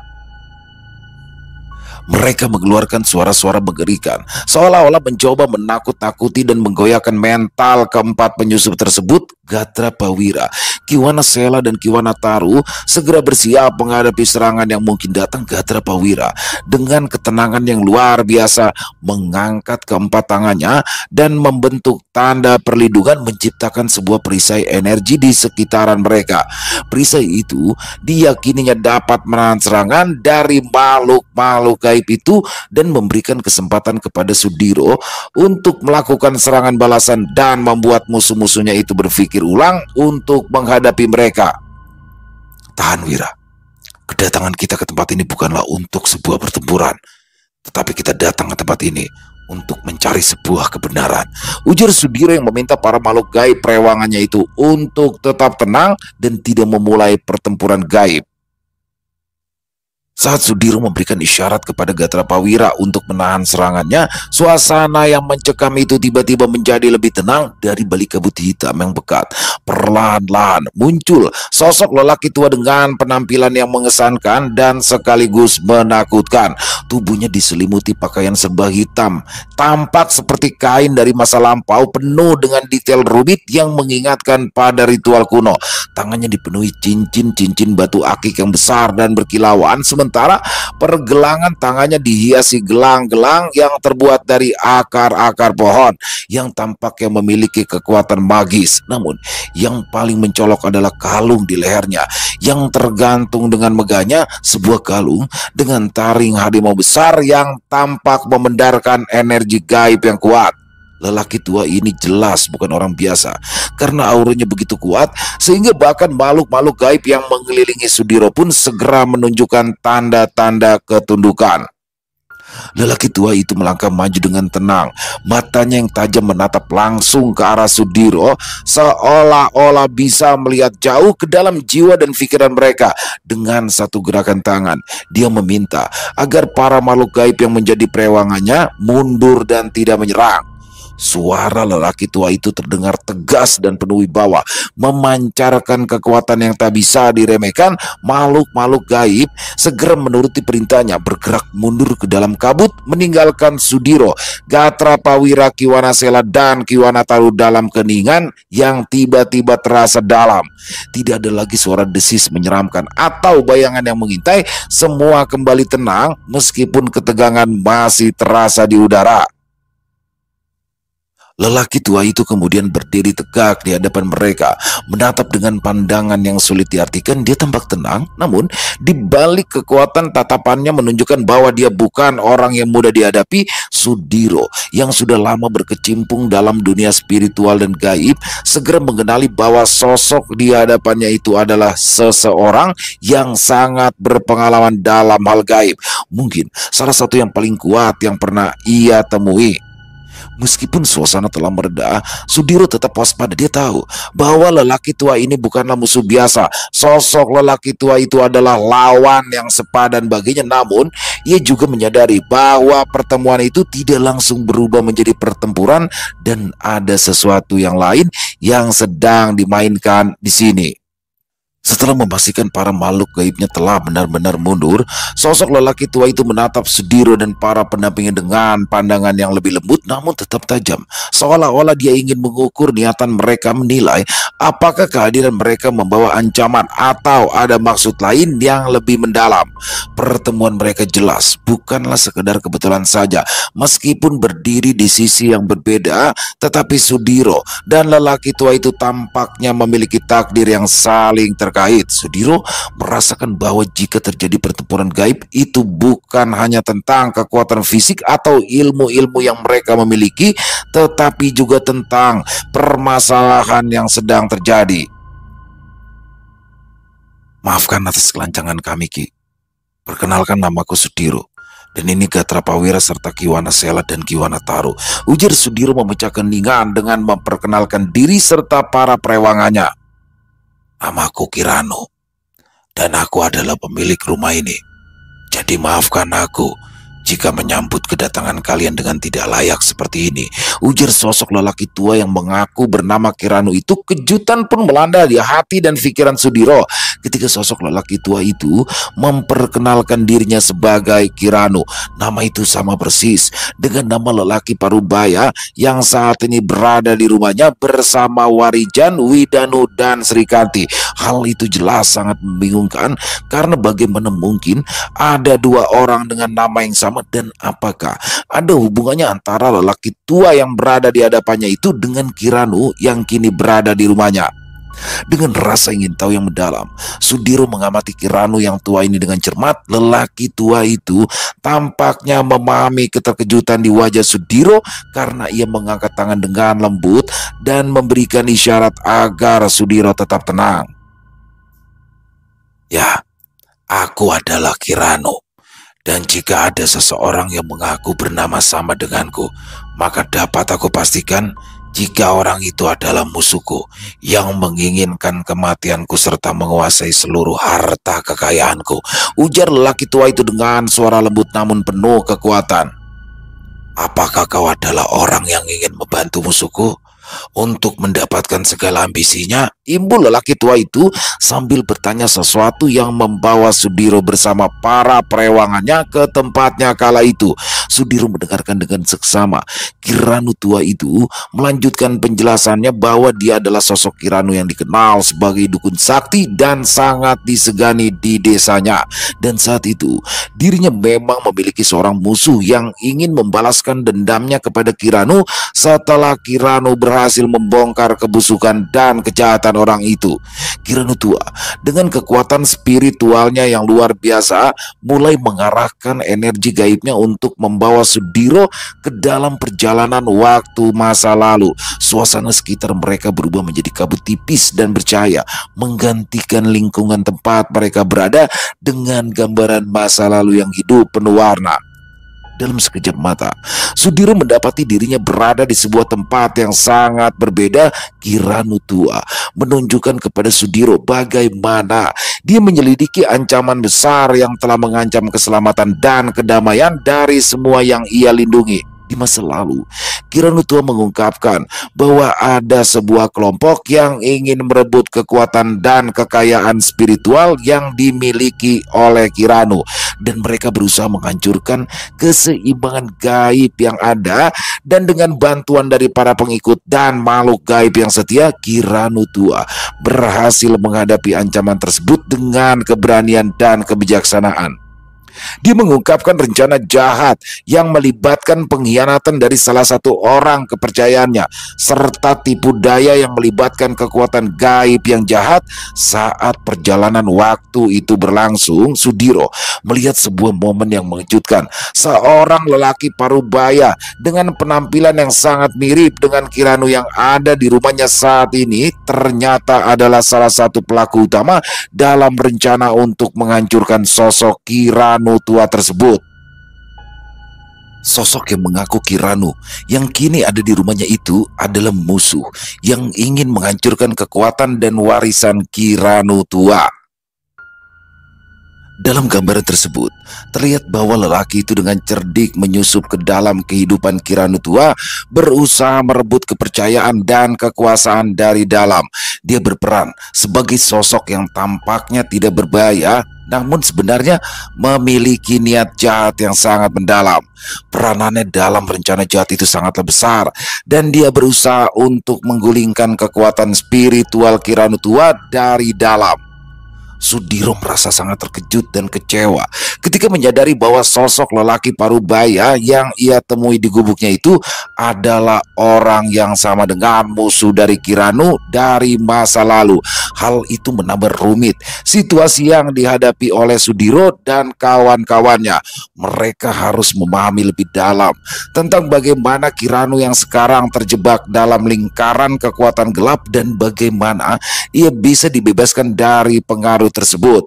Mereka mengeluarkan suara-suara mengerikan, seolah-olah mencoba menakut-nakuti dan menggoyahkan mental keempat penyusup tersebut Gatra Pawira, Kiwana Sela dan Kiwana Taru segera bersiap menghadapi serangan yang mungkin datang Gatra Pawira dengan ketenangan yang luar biasa mengangkat keempat tangannya dan membentuk tanda perlindungan menciptakan sebuah perisai energi di sekitaran mereka. Perisai itu diyakininya dapat menahan serangan dari makhluk-makhluk gaib itu dan memberikan kesempatan kepada Sudiro untuk melakukan serangan balasan dan membuat musuh-musuhnya itu berpikir berpikir ulang untuk menghadapi mereka. Tahan Wira. Kedatangan kita ke tempat ini bukanlah untuk sebuah pertempuran, tetapi kita datang ke tempat ini untuk mencari sebuah kebenaran. Ujar Sudiro yang meminta para makhluk gaib perewangannya itu untuk tetap tenang dan tidak memulai pertempuran gaib. Saat Sudiro memberikan isyarat kepada Gatrapawira untuk menahan serangannya, suasana yang mencekam itu tiba-tiba menjadi lebih tenang dari balik kabut hitam yang pekat. Perlahan-lahan muncul sosok lelaki tua dengan penampilan yang mengesankan dan sekaligus menakutkan. Tubuhnya diselimuti pakaian serba hitam, tampak seperti kain dari masa lampau penuh dengan detail rubit yang mengingatkan pada ritual kuno. Tangannya dipenuhi cincin-cincin batu akik yang besar dan berkilauan sementara Sementara pergelangan tangannya dihiasi gelang-gelang yang terbuat dari akar-akar pohon yang tampaknya memiliki kekuatan magis. Namun, yang paling mencolok adalah kalung di lehernya yang tergantung dengan megahnya sebuah kalung dengan taring harimau besar yang tampak memendarkan energi gaib yang kuat. Lelaki tua ini jelas bukan orang biasa karena auranya begitu kuat sehingga bahkan makhluk-makhluk gaib yang mengelilingi Sudiro pun segera menunjukkan tanda-tanda ketundukan. Lelaki tua itu melangkah maju dengan tenang, matanya yang tajam menatap langsung ke arah Sudiro seolah-olah bisa melihat jauh ke dalam jiwa dan pikiran mereka. Dengan satu gerakan tangan, dia meminta agar para makhluk gaib yang menjadi perewangannya mundur dan tidak menyerang. Suara lelaki tua itu terdengar tegas dan penuh wibawa, memancarkan kekuatan yang tak bisa diremehkan. Makhluk-makhluk gaib segera menuruti perintahnya, bergerak mundur ke dalam kabut, meninggalkan Sudiro, Gatra Pawira Kiwanasela dan Kiwana Taru dalam keningan yang tiba-tiba terasa dalam. Tidak ada lagi suara desis menyeramkan atau bayangan yang mengintai. Semua kembali tenang meskipun ketegangan masih terasa di udara. Lelaki tua itu kemudian berdiri tegak di hadapan mereka, menatap dengan pandangan yang sulit diartikan. Dia tampak tenang, namun di balik kekuatan tatapannya menunjukkan bahwa dia bukan orang yang mudah dihadapi. Sudiro yang sudah lama berkecimpung dalam dunia spiritual dan gaib segera mengenali bahwa sosok di hadapannya itu adalah seseorang yang sangat berpengalaman dalam hal gaib. Mungkin salah satu yang paling kuat yang pernah ia temui. Meskipun suasana telah mereda, Sudiro tetap waspada. Dia tahu bahwa lelaki tua ini bukanlah musuh biasa. Sosok lelaki tua itu adalah lawan yang sepadan baginya. Namun, ia juga menyadari bahwa pertemuan itu tidak langsung berubah menjadi pertempuran dan ada sesuatu yang lain yang sedang dimainkan di sini. Setelah memastikan para makhluk gaibnya telah benar-benar mundur, sosok lelaki tua itu menatap Sudiro dan para pendampingnya dengan pandangan yang lebih lembut namun tetap tajam. Seolah-olah dia ingin mengukur niatan mereka menilai apakah kehadiran mereka membawa ancaman atau ada maksud lain yang lebih mendalam. Pertemuan mereka jelas bukanlah sekedar kebetulan saja. Meskipun berdiri di sisi yang berbeda, tetapi Sudiro dan lelaki tua itu tampaknya memiliki takdir yang saling terkait. Sudiro merasakan bahwa jika terjadi pertempuran gaib itu bukan hanya tentang kekuatan fisik atau ilmu-ilmu yang mereka memiliki, tetapi juga tentang permasalahan yang sedang terjadi. Maafkan atas kelancangan kami, Ki. Perkenalkan namaku Sudiro. Dan ini Gatra Pawira serta Kiwana Sela dan Kiwana Taru. Ujar Sudiro memecah keningan dengan memperkenalkan diri serta para perewangannya. Namaku Kirano. Dan aku adalah pemilik rumah ini. Jadi maafkan aku jika menyambut kedatangan kalian dengan tidak layak seperti ini, ujar sosok lelaki tua yang mengaku bernama Kiranu itu kejutan pun melanda di hati dan pikiran Sudiro ketika sosok lelaki tua itu memperkenalkan dirinya sebagai Kiranu. Nama itu sama persis dengan nama lelaki Parubaya yang saat ini berada di rumahnya bersama Warijan, Widanu, dan Srikanti. Hal itu jelas sangat membingungkan karena bagaimana mungkin ada dua orang dengan nama yang sama Muhammad dan apakah ada hubungannya antara lelaki tua yang berada di hadapannya itu dengan Kiranu yang kini berada di rumahnya? Dengan rasa ingin tahu yang mendalam, Sudiro mengamati Kiranu yang tua ini dengan cermat. Lelaki tua itu tampaknya memahami keterkejutan di wajah Sudiro karena ia mengangkat tangan dengan lembut dan memberikan isyarat agar Sudiro tetap tenang. Ya, aku adalah Kiranu. Dan jika ada seseorang yang mengaku bernama sama denganku, maka dapat aku pastikan jika orang itu adalah musuhku yang menginginkan kematianku serta menguasai seluruh harta kekayaanku. Ujar lelaki tua itu dengan suara lembut namun penuh kekuatan. Apakah kau adalah orang yang ingin membantu musuhku untuk mendapatkan segala ambisinya? timbul lelaki tua itu sambil bertanya sesuatu yang membawa Sudiro bersama para perewangannya ke tempatnya kala itu. Sudiro mendengarkan dengan seksama. Kiranu tua itu melanjutkan penjelasannya bahwa dia adalah sosok Kiranu yang dikenal sebagai dukun sakti dan sangat disegani di desanya. Dan saat itu dirinya memang memiliki seorang musuh yang ingin membalaskan dendamnya kepada Kiranu setelah Kiranu berhasil membongkar kebusukan dan kejahatan orang itu. tua dengan kekuatan spiritualnya yang luar biasa mulai mengarahkan energi gaibnya untuk membawa Sudiro ke dalam perjalanan waktu masa lalu. Suasana sekitar mereka berubah menjadi kabut tipis dan bercahaya, menggantikan lingkungan tempat mereka berada dengan gambaran masa lalu yang hidup penuh warna. Dalam sekejap mata, Sudiro mendapati dirinya berada di sebuah tempat yang sangat berbeda. Kiranu tua menunjukkan kepada Sudiro bagaimana dia menyelidiki ancaman besar yang telah mengancam keselamatan dan kedamaian dari semua yang ia lindungi di masa lalu. Kiranu tua mengungkapkan bahwa ada sebuah kelompok yang ingin merebut kekuatan dan kekayaan spiritual yang dimiliki oleh Kiranu dan mereka berusaha menghancurkan keseimbangan gaib yang ada dan dengan bantuan dari para pengikut dan makhluk gaib yang setia Kiranu tua berhasil menghadapi ancaman tersebut dengan keberanian dan kebijaksanaan. Dia mengungkapkan rencana jahat yang melibatkan pengkhianatan dari salah satu orang kepercayaannya serta tipu daya yang melibatkan kekuatan gaib yang jahat saat perjalanan waktu itu berlangsung. Sudiro melihat sebuah momen yang mengejutkan. Seorang lelaki parubaya dengan penampilan yang sangat mirip dengan Kiranu yang ada di rumahnya saat ini ternyata adalah salah satu pelaku utama dalam rencana untuk menghancurkan sosok Kiranu tua tersebut. Sosok yang mengaku Kiranu yang kini ada di rumahnya itu adalah musuh yang ingin menghancurkan kekuatan dan warisan Kiranu tua. Dalam gambaran tersebut, terlihat bahwa lelaki itu dengan cerdik menyusup ke dalam kehidupan Kiranu tua, berusaha merebut kepercayaan dan kekuasaan dari dalam. Dia berperan sebagai sosok yang tampaknya tidak berbahaya namun sebenarnya memiliki niat jahat yang sangat mendalam. Peranannya dalam rencana jahat itu sangatlah besar dan dia berusaha untuk menggulingkan kekuatan spiritual Kiranutua dari dalam. Sudiro merasa sangat terkejut dan kecewa ketika menyadari bahwa sosok lelaki parubaya yang ia temui di gubuknya itu adalah orang yang sama dengan musuh dari Kiranu dari masa lalu. Hal itu menambah rumit situasi yang dihadapi oleh Sudiro dan kawan-kawannya. Mereka harus memahami lebih dalam tentang bagaimana Kiranu yang sekarang terjebak dalam lingkaran kekuatan gelap dan bagaimana ia bisa dibebaskan dari pengaruh baru tersebut.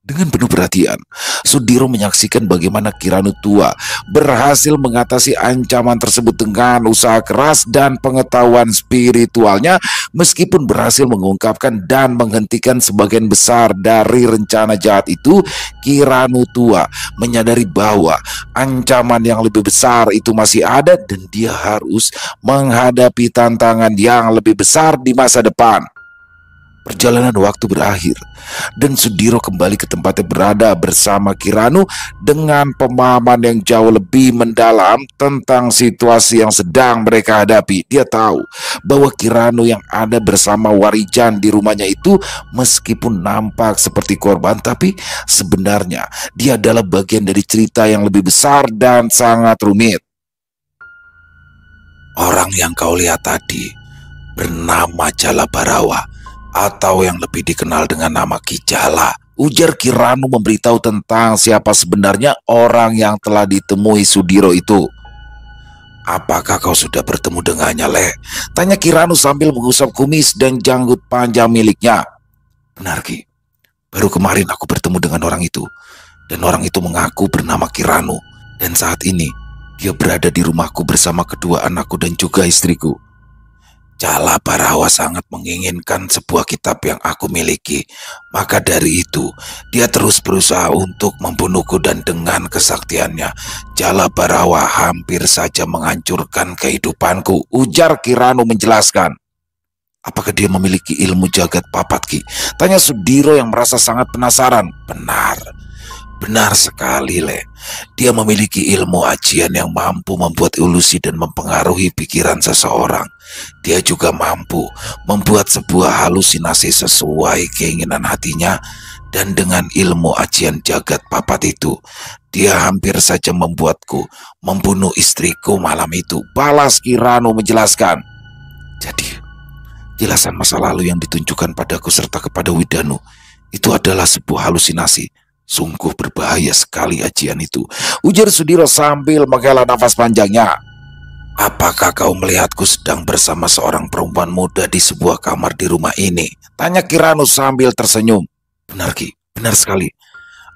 Dengan penuh perhatian, Sudiro menyaksikan bagaimana Kiranu tua berhasil mengatasi ancaman tersebut dengan usaha keras dan pengetahuan spiritualnya meskipun berhasil mengungkapkan dan menghentikan sebagian besar dari rencana jahat itu, Kiranu tua menyadari bahwa ancaman yang lebih besar itu masih ada dan dia harus menghadapi tantangan yang lebih besar di masa depan. Perjalanan waktu berakhir dan Sudiro kembali ke tempatnya berada bersama Kiranu dengan pemahaman yang jauh lebih mendalam tentang situasi yang sedang mereka hadapi. Dia tahu bahwa Kiranu yang ada bersama Warijan di rumahnya itu meskipun nampak seperti korban tapi sebenarnya dia adalah bagian dari cerita yang lebih besar dan sangat rumit. Orang yang kau lihat tadi bernama Jalabarawa. Barawa atau yang lebih dikenal dengan nama Kijala. Ujar Kiranu memberitahu tentang siapa sebenarnya orang yang telah ditemui Sudiro itu. Apakah kau sudah bertemu dengannya, Le? Tanya Kiranu sambil mengusap kumis dan janggut panjang miliknya. Benar, Ki. Baru kemarin aku bertemu dengan orang itu. Dan orang itu mengaku bernama Kiranu. Dan saat ini, dia berada di rumahku bersama kedua anakku dan juga istriku. Jala Barawa sangat menginginkan sebuah kitab yang aku miliki. Maka dari itu, dia terus berusaha untuk membunuhku dan dengan kesaktiannya, Jala Barawa hampir saja menghancurkan kehidupanku. Ujar Kiranu menjelaskan. Apakah dia memiliki ilmu jagat papat Ki? Tanya Sudiro yang merasa sangat penasaran. Benar, Benar sekali, Le. Dia memiliki ilmu ajian yang mampu membuat ilusi dan mempengaruhi pikiran seseorang. Dia juga mampu membuat sebuah halusinasi sesuai keinginan hatinya dan dengan ilmu ajian jagat papat itu, dia hampir saja membuatku membunuh istriku malam itu. Balas Kirano menjelaskan. Jadi, jelasan masa lalu yang ditunjukkan padaku serta kepada Widanu itu adalah sebuah halusinasi Sungguh berbahaya sekali ajian itu. Ujar Sudiro sambil menghela nafas panjangnya. Apakah kau melihatku sedang bersama seorang perempuan muda di sebuah kamar di rumah ini? Tanya Kiranu sambil tersenyum. Benar Ki, benar sekali.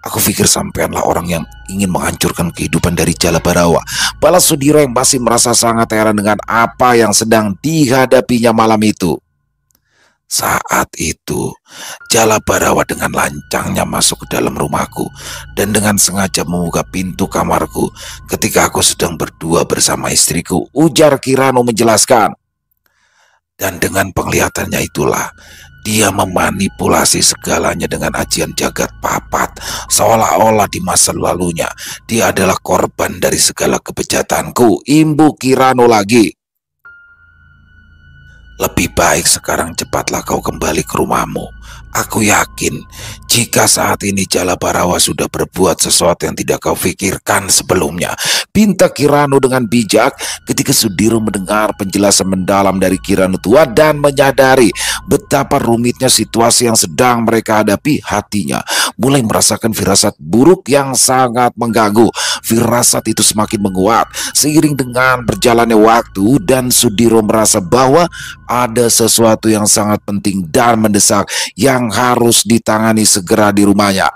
Aku pikir sampeanlah orang yang ingin menghancurkan kehidupan dari Jalabarawa. Balas Sudiro yang masih merasa sangat heran dengan apa yang sedang dihadapinya malam itu. Saat itu, Jala Barawa dengan lancangnya masuk ke dalam rumahku dan dengan sengaja membuka pintu kamarku ketika aku sedang berdua bersama istriku, ujar Kirano menjelaskan. Dan dengan penglihatannya itulah, dia memanipulasi segalanya dengan ajian jagat papat, seolah-olah di masa lalunya dia adalah korban dari segala kebejatanku. Imbu Kirano lagi. Lebih baik sekarang cepatlah kau kembali ke rumahmu. Aku yakin jika saat ini Jala Barawa sudah berbuat sesuatu yang tidak kau pikirkan sebelumnya. Pinta Kirano dengan bijak ketika Sudiro mendengar penjelasan mendalam dari Kirano tua dan menyadari betapa rumitnya situasi yang sedang mereka hadapi hatinya. Mulai merasakan firasat buruk yang sangat mengganggu. Firasat itu semakin menguat seiring dengan berjalannya waktu dan Sudiro merasa bahwa ada sesuatu yang sangat penting dan mendesak yang harus ditangani segera segera di rumahnya.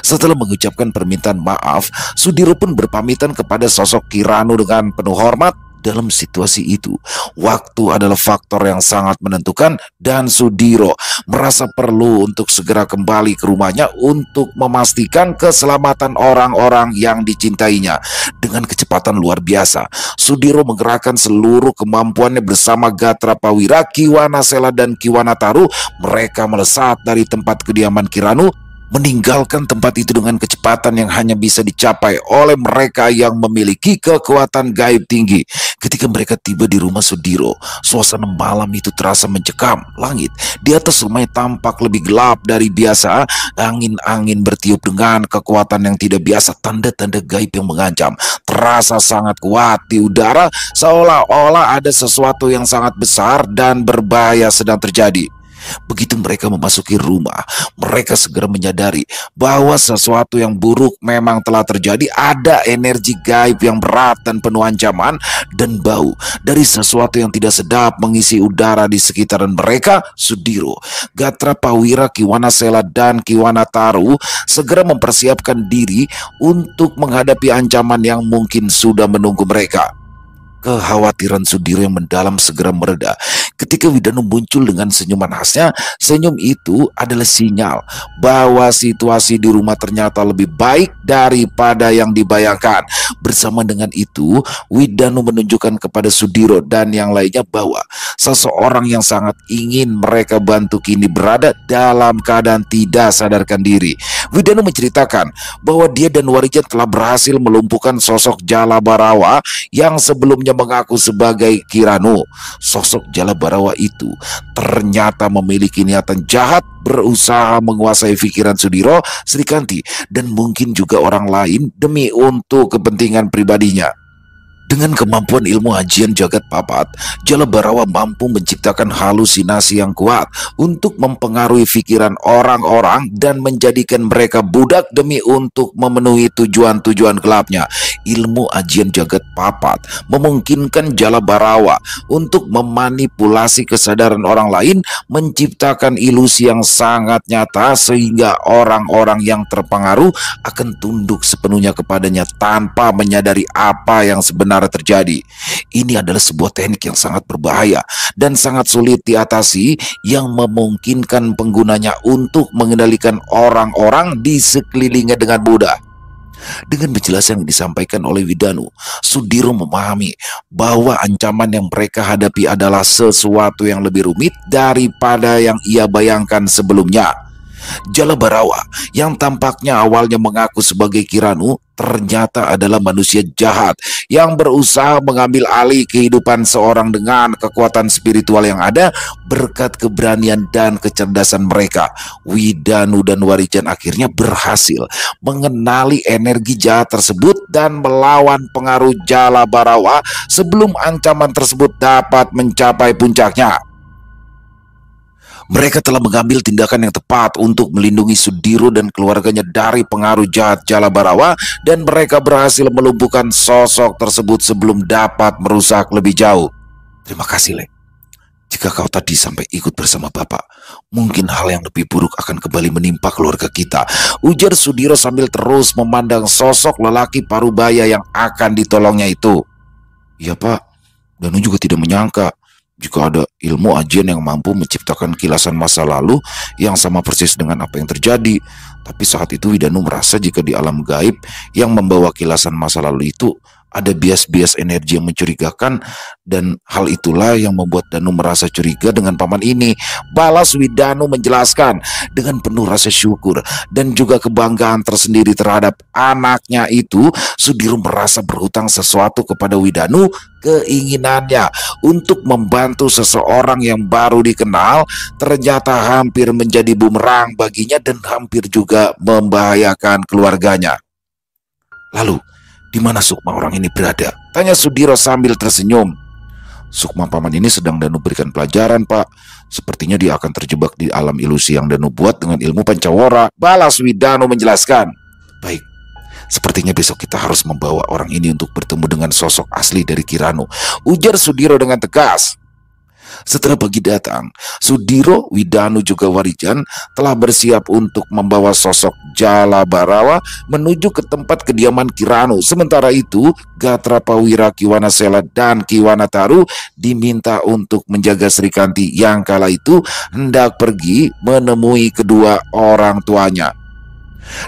Setelah mengucapkan permintaan maaf, Sudiro pun berpamitan kepada sosok Kirano dengan penuh hormat dalam situasi itu. Waktu adalah faktor yang sangat menentukan dan Sudiro merasa perlu untuk segera kembali ke rumahnya untuk memastikan keselamatan orang-orang yang dicintainya. Dengan kecepatan luar biasa, Sudiro menggerakkan seluruh kemampuannya bersama Gatra Pawira, Kiwana Sela dan Kiwana Taru. Mereka melesat dari tempat kediaman Kiranu meninggalkan tempat itu dengan kecepatan yang hanya bisa dicapai oleh mereka yang memiliki kekuatan gaib tinggi. Ketika mereka tiba di rumah Sudiro, suasana malam itu terasa mencekam. Langit di atas rumahnya tampak lebih gelap dari biasa. Angin-angin bertiup dengan kekuatan yang tidak biasa. Tanda-tanda gaib yang mengancam terasa sangat kuat di udara, seolah-olah ada sesuatu yang sangat besar dan berbahaya sedang terjadi. Begitu mereka memasuki rumah, mereka segera menyadari bahwa sesuatu yang buruk memang telah terjadi. Ada energi gaib yang berat dan penuh ancaman dan bau dari sesuatu yang tidak sedap mengisi udara di sekitaran mereka. Sudiro, Gatra Pawira, Kiwana Sela dan Kiwana Taru segera mempersiapkan diri untuk menghadapi ancaman yang mungkin sudah menunggu mereka. Kekhawatiran Sudiro yang mendalam segera mereda Ketika Widanu muncul dengan senyuman khasnya, senyum itu adalah sinyal bahwa situasi di rumah ternyata lebih baik daripada yang dibayangkan. Bersama dengan itu, Widanu menunjukkan kepada Sudiro dan yang lainnya bahwa seseorang yang sangat ingin mereka bantu kini berada dalam keadaan tidak sadarkan diri. Widano menceritakan bahwa dia dan Warijen telah berhasil melumpuhkan sosok Jalabarawa yang sebelumnya mengaku sebagai Kirano. Sosok Jalabarawa itu ternyata memiliki niatan jahat berusaha menguasai pikiran Sudiro, Sri Kanti, dan mungkin juga orang lain demi untuk kepentingan pribadinya. Dengan kemampuan ilmu ajian jagat papat, Jala Barawa mampu menciptakan halusinasi yang kuat untuk mempengaruhi pikiran orang-orang dan menjadikan mereka budak demi untuk memenuhi tujuan-tujuan gelapnya. Ilmu ajian jagat papat memungkinkan Jala Barawa untuk memanipulasi kesadaran orang lain, menciptakan ilusi yang sangat nyata sehingga orang-orang yang terpengaruh akan tunduk sepenuhnya kepadanya tanpa menyadari apa yang sebenarnya perkara terjadi. Ini adalah sebuah teknik yang sangat berbahaya dan sangat sulit diatasi yang memungkinkan penggunanya untuk mengendalikan orang-orang di sekelilingnya dengan mudah. Dengan penjelasan yang disampaikan oleh Widanu, Sudiro memahami bahwa ancaman yang mereka hadapi adalah sesuatu yang lebih rumit daripada yang ia bayangkan sebelumnya. Jala Barawa yang tampaknya awalnya mengaku sebagai Kiranu ternyata adalah manusia jahat yang berusaha mengambil alih kehidupan seorang dengan kekuatan spiritual yang ada berkat keberanian dan kecerdasan mereka. Widanu dan Warijan akhirnya berhasil mengenali energi jahat tersebut dan melawan pengaruh Jala Barawa sebelum ancaman tersebut dapat mencapai puncaknya. Mereka telah mengambil tindakan yang tepat untuk melindungi Sudiro dan keluarganya dari pengaruh jahat Jala Barawa dan mereka berhasil melumpuhkan sosok tersebut sebelum dapat merusak lebih jauh. Terima kasih, Le. Jika kau tadi sampai ikut bersama Bapak, mungkin hal yang lebih buruk akan kembali menimpa keluarga kita. Ujar Sudiro sambil terus memandang sosok lelaki parubaya yang akan ditolongnya itu. Iya, Pak, Danu juga tidak menyangka jika ada ilmu ajian yang mampu menciptakan kilasan masa lalu yang sama persis dengan apa yang terjadi. Tapi saat itu Widanu merasa jika di alam gaib yang membawa kilasan masa lalu itu ada bias-bias energi yang mencurigakan dan hal itulah yang membuat Danu merasa curiga dengan paman ini. Balas Widanu menjelaskan dengan penuh rasa syukur dan juga kebanggaan tersendiri terhadap anaknya itu, Sudiro merasa berhutang sesuatu kepada Widanu keinginannya untuk membantu seseorang yang baru dikenal ternyata hampir menjadi bumerang baginya dan hampir juga membahayakan keluarganya. Lalu, di mana Sukma orang ini berada? Tanya Sudiro sambil tersenyum. Sukma paman ini sedang Danu berikan pelajaran, Pak. Sepertinya dia akan terjebak di alam ilusi yang Danu buat dengan ilmu pancawara. Balas Widano menjelaskan. Baik, sepertinya besok kita harus membawa orang ini untuk bertemu dengan sosok asli dari Kirano. Ujar Sudiro dengan tegas. Setelah pagi datang, Sudiro Widanu juga Warijan telah bersiap untuk membawa sosok Jala Barawa menuju ke tempat kediaman Kirano. Sementara itu, Gatra Pawira Kiwanasela dan Kiwanataru diminta untuk menjaga Sri Kanti yang kala itu hendak pergi menemui kedua orang tuanya.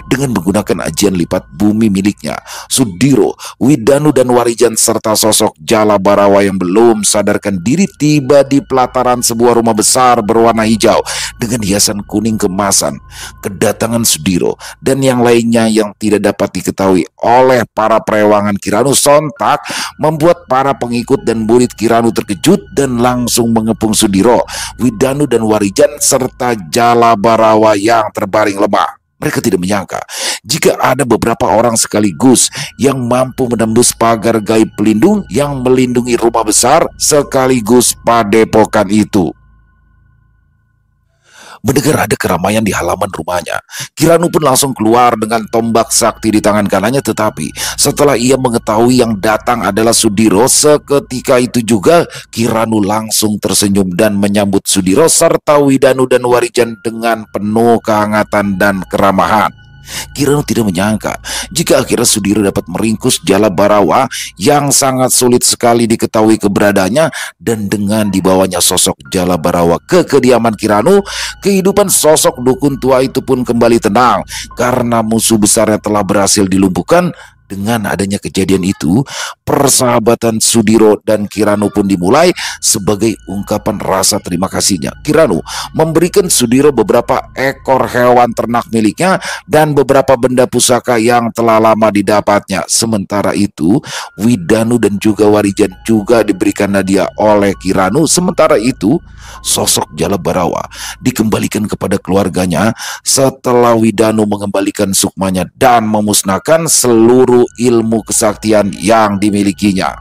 Dengan menggunakan ajian lipat bumi miliknya, Sudiro, Widanu dan Warijan serta sosok Jala Barawa yang belum sadarkan diri tiba di pelataran sebuah rumah besar berwarna hijau dengan hiasan kuning kemasan. Kedatangan Sudiro dan yang lainnya yang tidak dapat diketahui oleh para perewangan Kiranu sontak membuat para pengikut dan murid Kiranu terkejut dan langsung mengepung Sudiro, Widanu dan Warijan serta Jala Barawa yang terbaring lemah. Mereka tidak menyangka jika ada beberapa orang sekaligus yang mampu menembus pagar gaib pelindung yang melindungi rumah besar sekaligus padepokan itu. Mendengar ada keramaian di halaman rumahnya, Kiranu pun langsung keluar dengan tombak sakti di tangan kanannya tetapi setelah ia mengetahui yang datang adalah Sudiro, seketika itu juga Kiranu langsung tersenyum dan menyambut Sudiro serta Widanu dan Warijan dengan penuh kehangatan dan keramahan. Kirano tidak menyangka jika akhirnya Sudiro dapat meringkus Jala Barawa yang sangat sulit sekali diketahui keberadaannya dan dengan dibawanya sosok Jala Barawa ke kediaman Kirano, kehidupan sosok dukun tua itu pun kembali tenang karena musuh besarnya telah berhasil dilumpuhkan dengan adanya kejadian itu, persahabatan Sudiro dan Kirano pun dimulai sebagai ungkapan rasa terima kasihnya. Kirano memberikan Sudiro beberapa ekor hewan ternak miliknya dan beberapa benda pusaka yang telah lama didapatnya. Sementara itu, Widanu dan juga Warijan juga diberikan Nadia oleh Kirano. Sementara itu, sosok Jalabarawa dikembalikan kepada keluarganya setelah Widanu mengembalikan sukmanya dan memusnahkan seluruh seluruh ilmu kesaktian yang dimilikinya.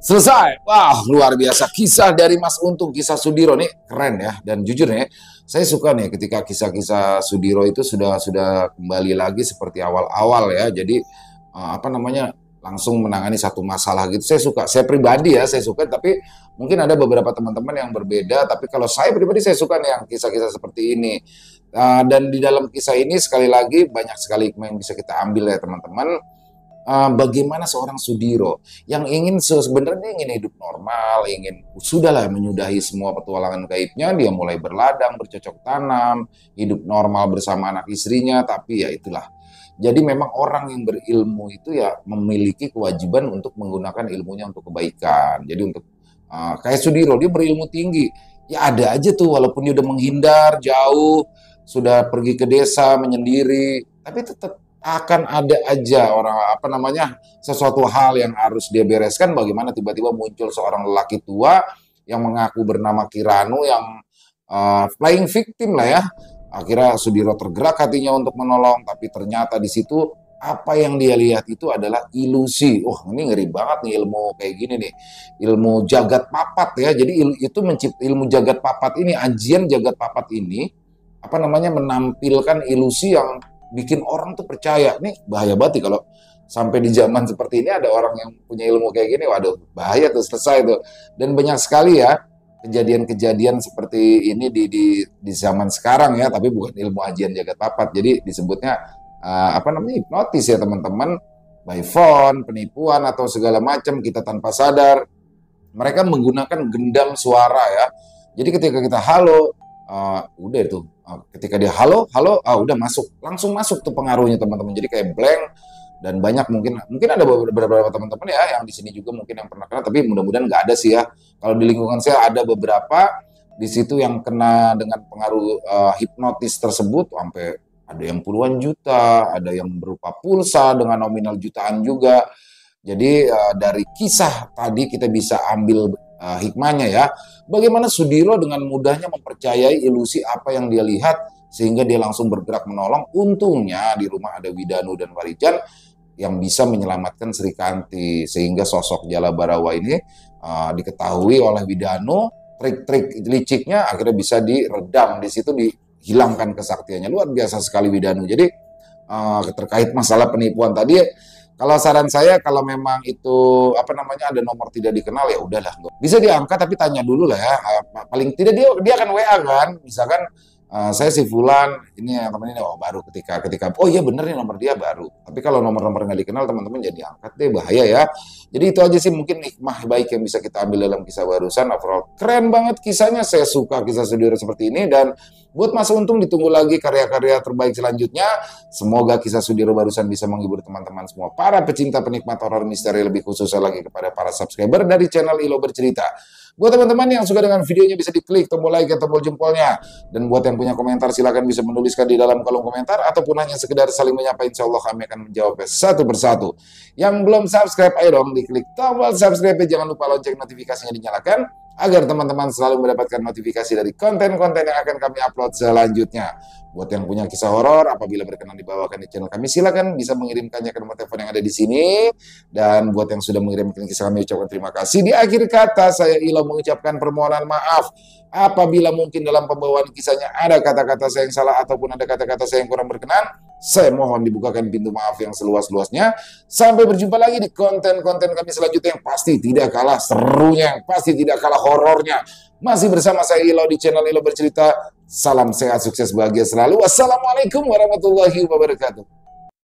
Selesai. Wah luar biasa. Kisah dari Mas Untung, kisah Sudiro nih keren ya. Dan jujur nih, saya suka nih ketika kisah-kisah Sudiro itu sudah sudah kembali lagi seperti awal-awal ya. Jadi eh, apa namanya langsung menangani satu masalah gitu. Saya suka. Saya pribadi ya, saya suka. Tapi mungkin ada beberapa teman-teman yang berbeda. Tapi kalau saya pribadi saya suka nih yang kisah-kisah seperti ini. Uh, dan di dalam kisah ini sekali lagi banyak sekali hikmah yang bisa kita ambil ya teman-teman. Uh, bagaimana seorang Sudiro yang ingin sebenarnya ingin hidup normal, ingin sudahlah menyudahi semua petualangan gaibnya, dia mulai berladang, bercocok tanam, hidup normal bersama anak istrinya, tapi ya itulah. Jadi memang orang yang berilmu itu ya memiliki kewajiban untuk menggunakan ilmunya untuk kebaikan. Jadi untuk uh, kayak Sudiro dia berilmu tinggi, ya ada aja tuh walaupun dia udah menghindar jauh sudah pergi ke desa menyendiri, tapi tetap akan ada aja orang apa namanya sesuatu hal yang harus dia bereskan bagaimana tiba-tiba muncul seorang lelaki tua yang mengaku bernama Kirano yang uh, eh, flying victim lah ya akhirnya Sudiro tergerak hatinya untuk menolong tapi ternyata di situ apa yang dia lihat itu adalah ilusi. Wah, oh, ini ngeri banget nih ilmu kayak gini nih. Ilmu jagat papat ya. Jadi il, itu mencipt ilmu jagat papat ini, ajian jagat papat ini apa namanya menampilkan ilusi yang bikin orang tuh percaya. nih bahaya banget kalau sampai di zaman seperti ini ada orang yang punya ilmu kayak gini, waduh bahaya tuh selesai tuh. Dan banyak sekali ya kejadian-kejadian seperti ini di, di di zaman sekarang ya, tapi bukan ilmu ajian jagat papat. Jadi disebutnya uh, apa namanya hipnotis ya teman-teman, by phone, penipuan atau segala macam kita tanpa sadar. Mereka menggunakan gendam suara ya. Jadi ketika kita halo, uh, udah itu uh, ketika dia halo halo ah udah masuk langsung masuk tuh pengaruhnya teman-teman jadi kayak blank dan banyak mungkin mungkin ada beberapa teman-teman ya yang di sini juga mungkin yang pernah kena tapi mudah-mudahan nggak ada sih ya kalau di lingkungan saya ada beberapa di situ yang kena dengan pengaruh uh, hipnotis tersebut sampai ada yang puluhan juta ada yang berupa pulsa dengan nominal jutaan juga jadi uh, dari kisah tadi kita bisa ambil uh, hikmahnya ya. Bagaimana Sudiro dengan mudahnya mempercayai ilusi apa yang dia lihat sehingga dia langsung bergerak menolong. Untungnya di rumah ada Widanu dan Warijan yang bisa menyelamatkan Sri Kanti sehingga sosok Jala Barawa ini uh, diketahui oleh Widanu trik-trik liciknya akhirnya bisa diredam di situ dihilangkan kesaktiannya luar biasa sekali Widanu jadi uh, terkait masalah penipuan tadi kalau saran saya kalau memang itu apa namanya ada nomor tidak dikenal ya udahlah. Bisa diangkat tapi tanya dulu lah ya. Eh, paling tidak dia dia akan WA kan, misalkan Eh, saya si Fulan, ini yang teman ini, oh baru ketika ketika, oh iya bener nih nomor dia baru. Tapi kalau nomor-nomor nggak dikenal, teman-teman jadi angkat deh, bahaya ya. Jadi itu aja sih mungkin hikmah baik yang bisa kita ambil dalam kisah barusan. Overall, keren banget kisahnya. Saya suka kisah sudiro seperti ini dan buat masa Untung ditunggu lagi karya-karya terbaik selanjutnya. Semoga kisah Sudiro barusan bisa menghibur teman-teman semua para pecinta penikmat horor misteri lebih khususnya lagi kepada para subscriber dari channel Ilo Bercerita. Buat teman-teman yang suka dengan videonya bisa diklik tombol like dan tombol jempolnya. Dan buat yang punya komentar silahkan bisa menuliskan di dalam kolom komentar ataupun hanya sekedar saling menyapa insya Allah kami akan menjawab satu persatu. Yang belum subscribe ayo dong diklik tombol subscribe jangan lupa lonceng notifikasinya dinyalakan agar teman-teman selalu mendapatkan notifikasi dari konten-konten yang akan kami upload selanjutnya. Buat yang punya kisah horor, apabila berkenan dibawakan di channel kami, silakan bisa mengirimkannya ke nomor telepon yang ada di sini. Dan buat yang sudah mengirimkan kisah kami, ucapkan terima kasih. Di akhir kata, saya Ilo mengucapkan permohonan maaf. Apabila mungkin dalam pembawaan kisahnya ada kata-kata saya yang salah ataupun ada kata-kata saya yang kurang berkenan, saya mohon dibukakan pintu maaf yang seluas-luasnya. Sampai berjumpa lagi di konten-konten kami selanjutnya yang pasti tidak kalah serunya, yang pasti tidak kalah horornya, masih bersama saya Ilo di channel Ilo Bercerita. Salam sehat, sukses, bahagia selalu. Wassalamualaikum warahmatullahi wabarakatuh.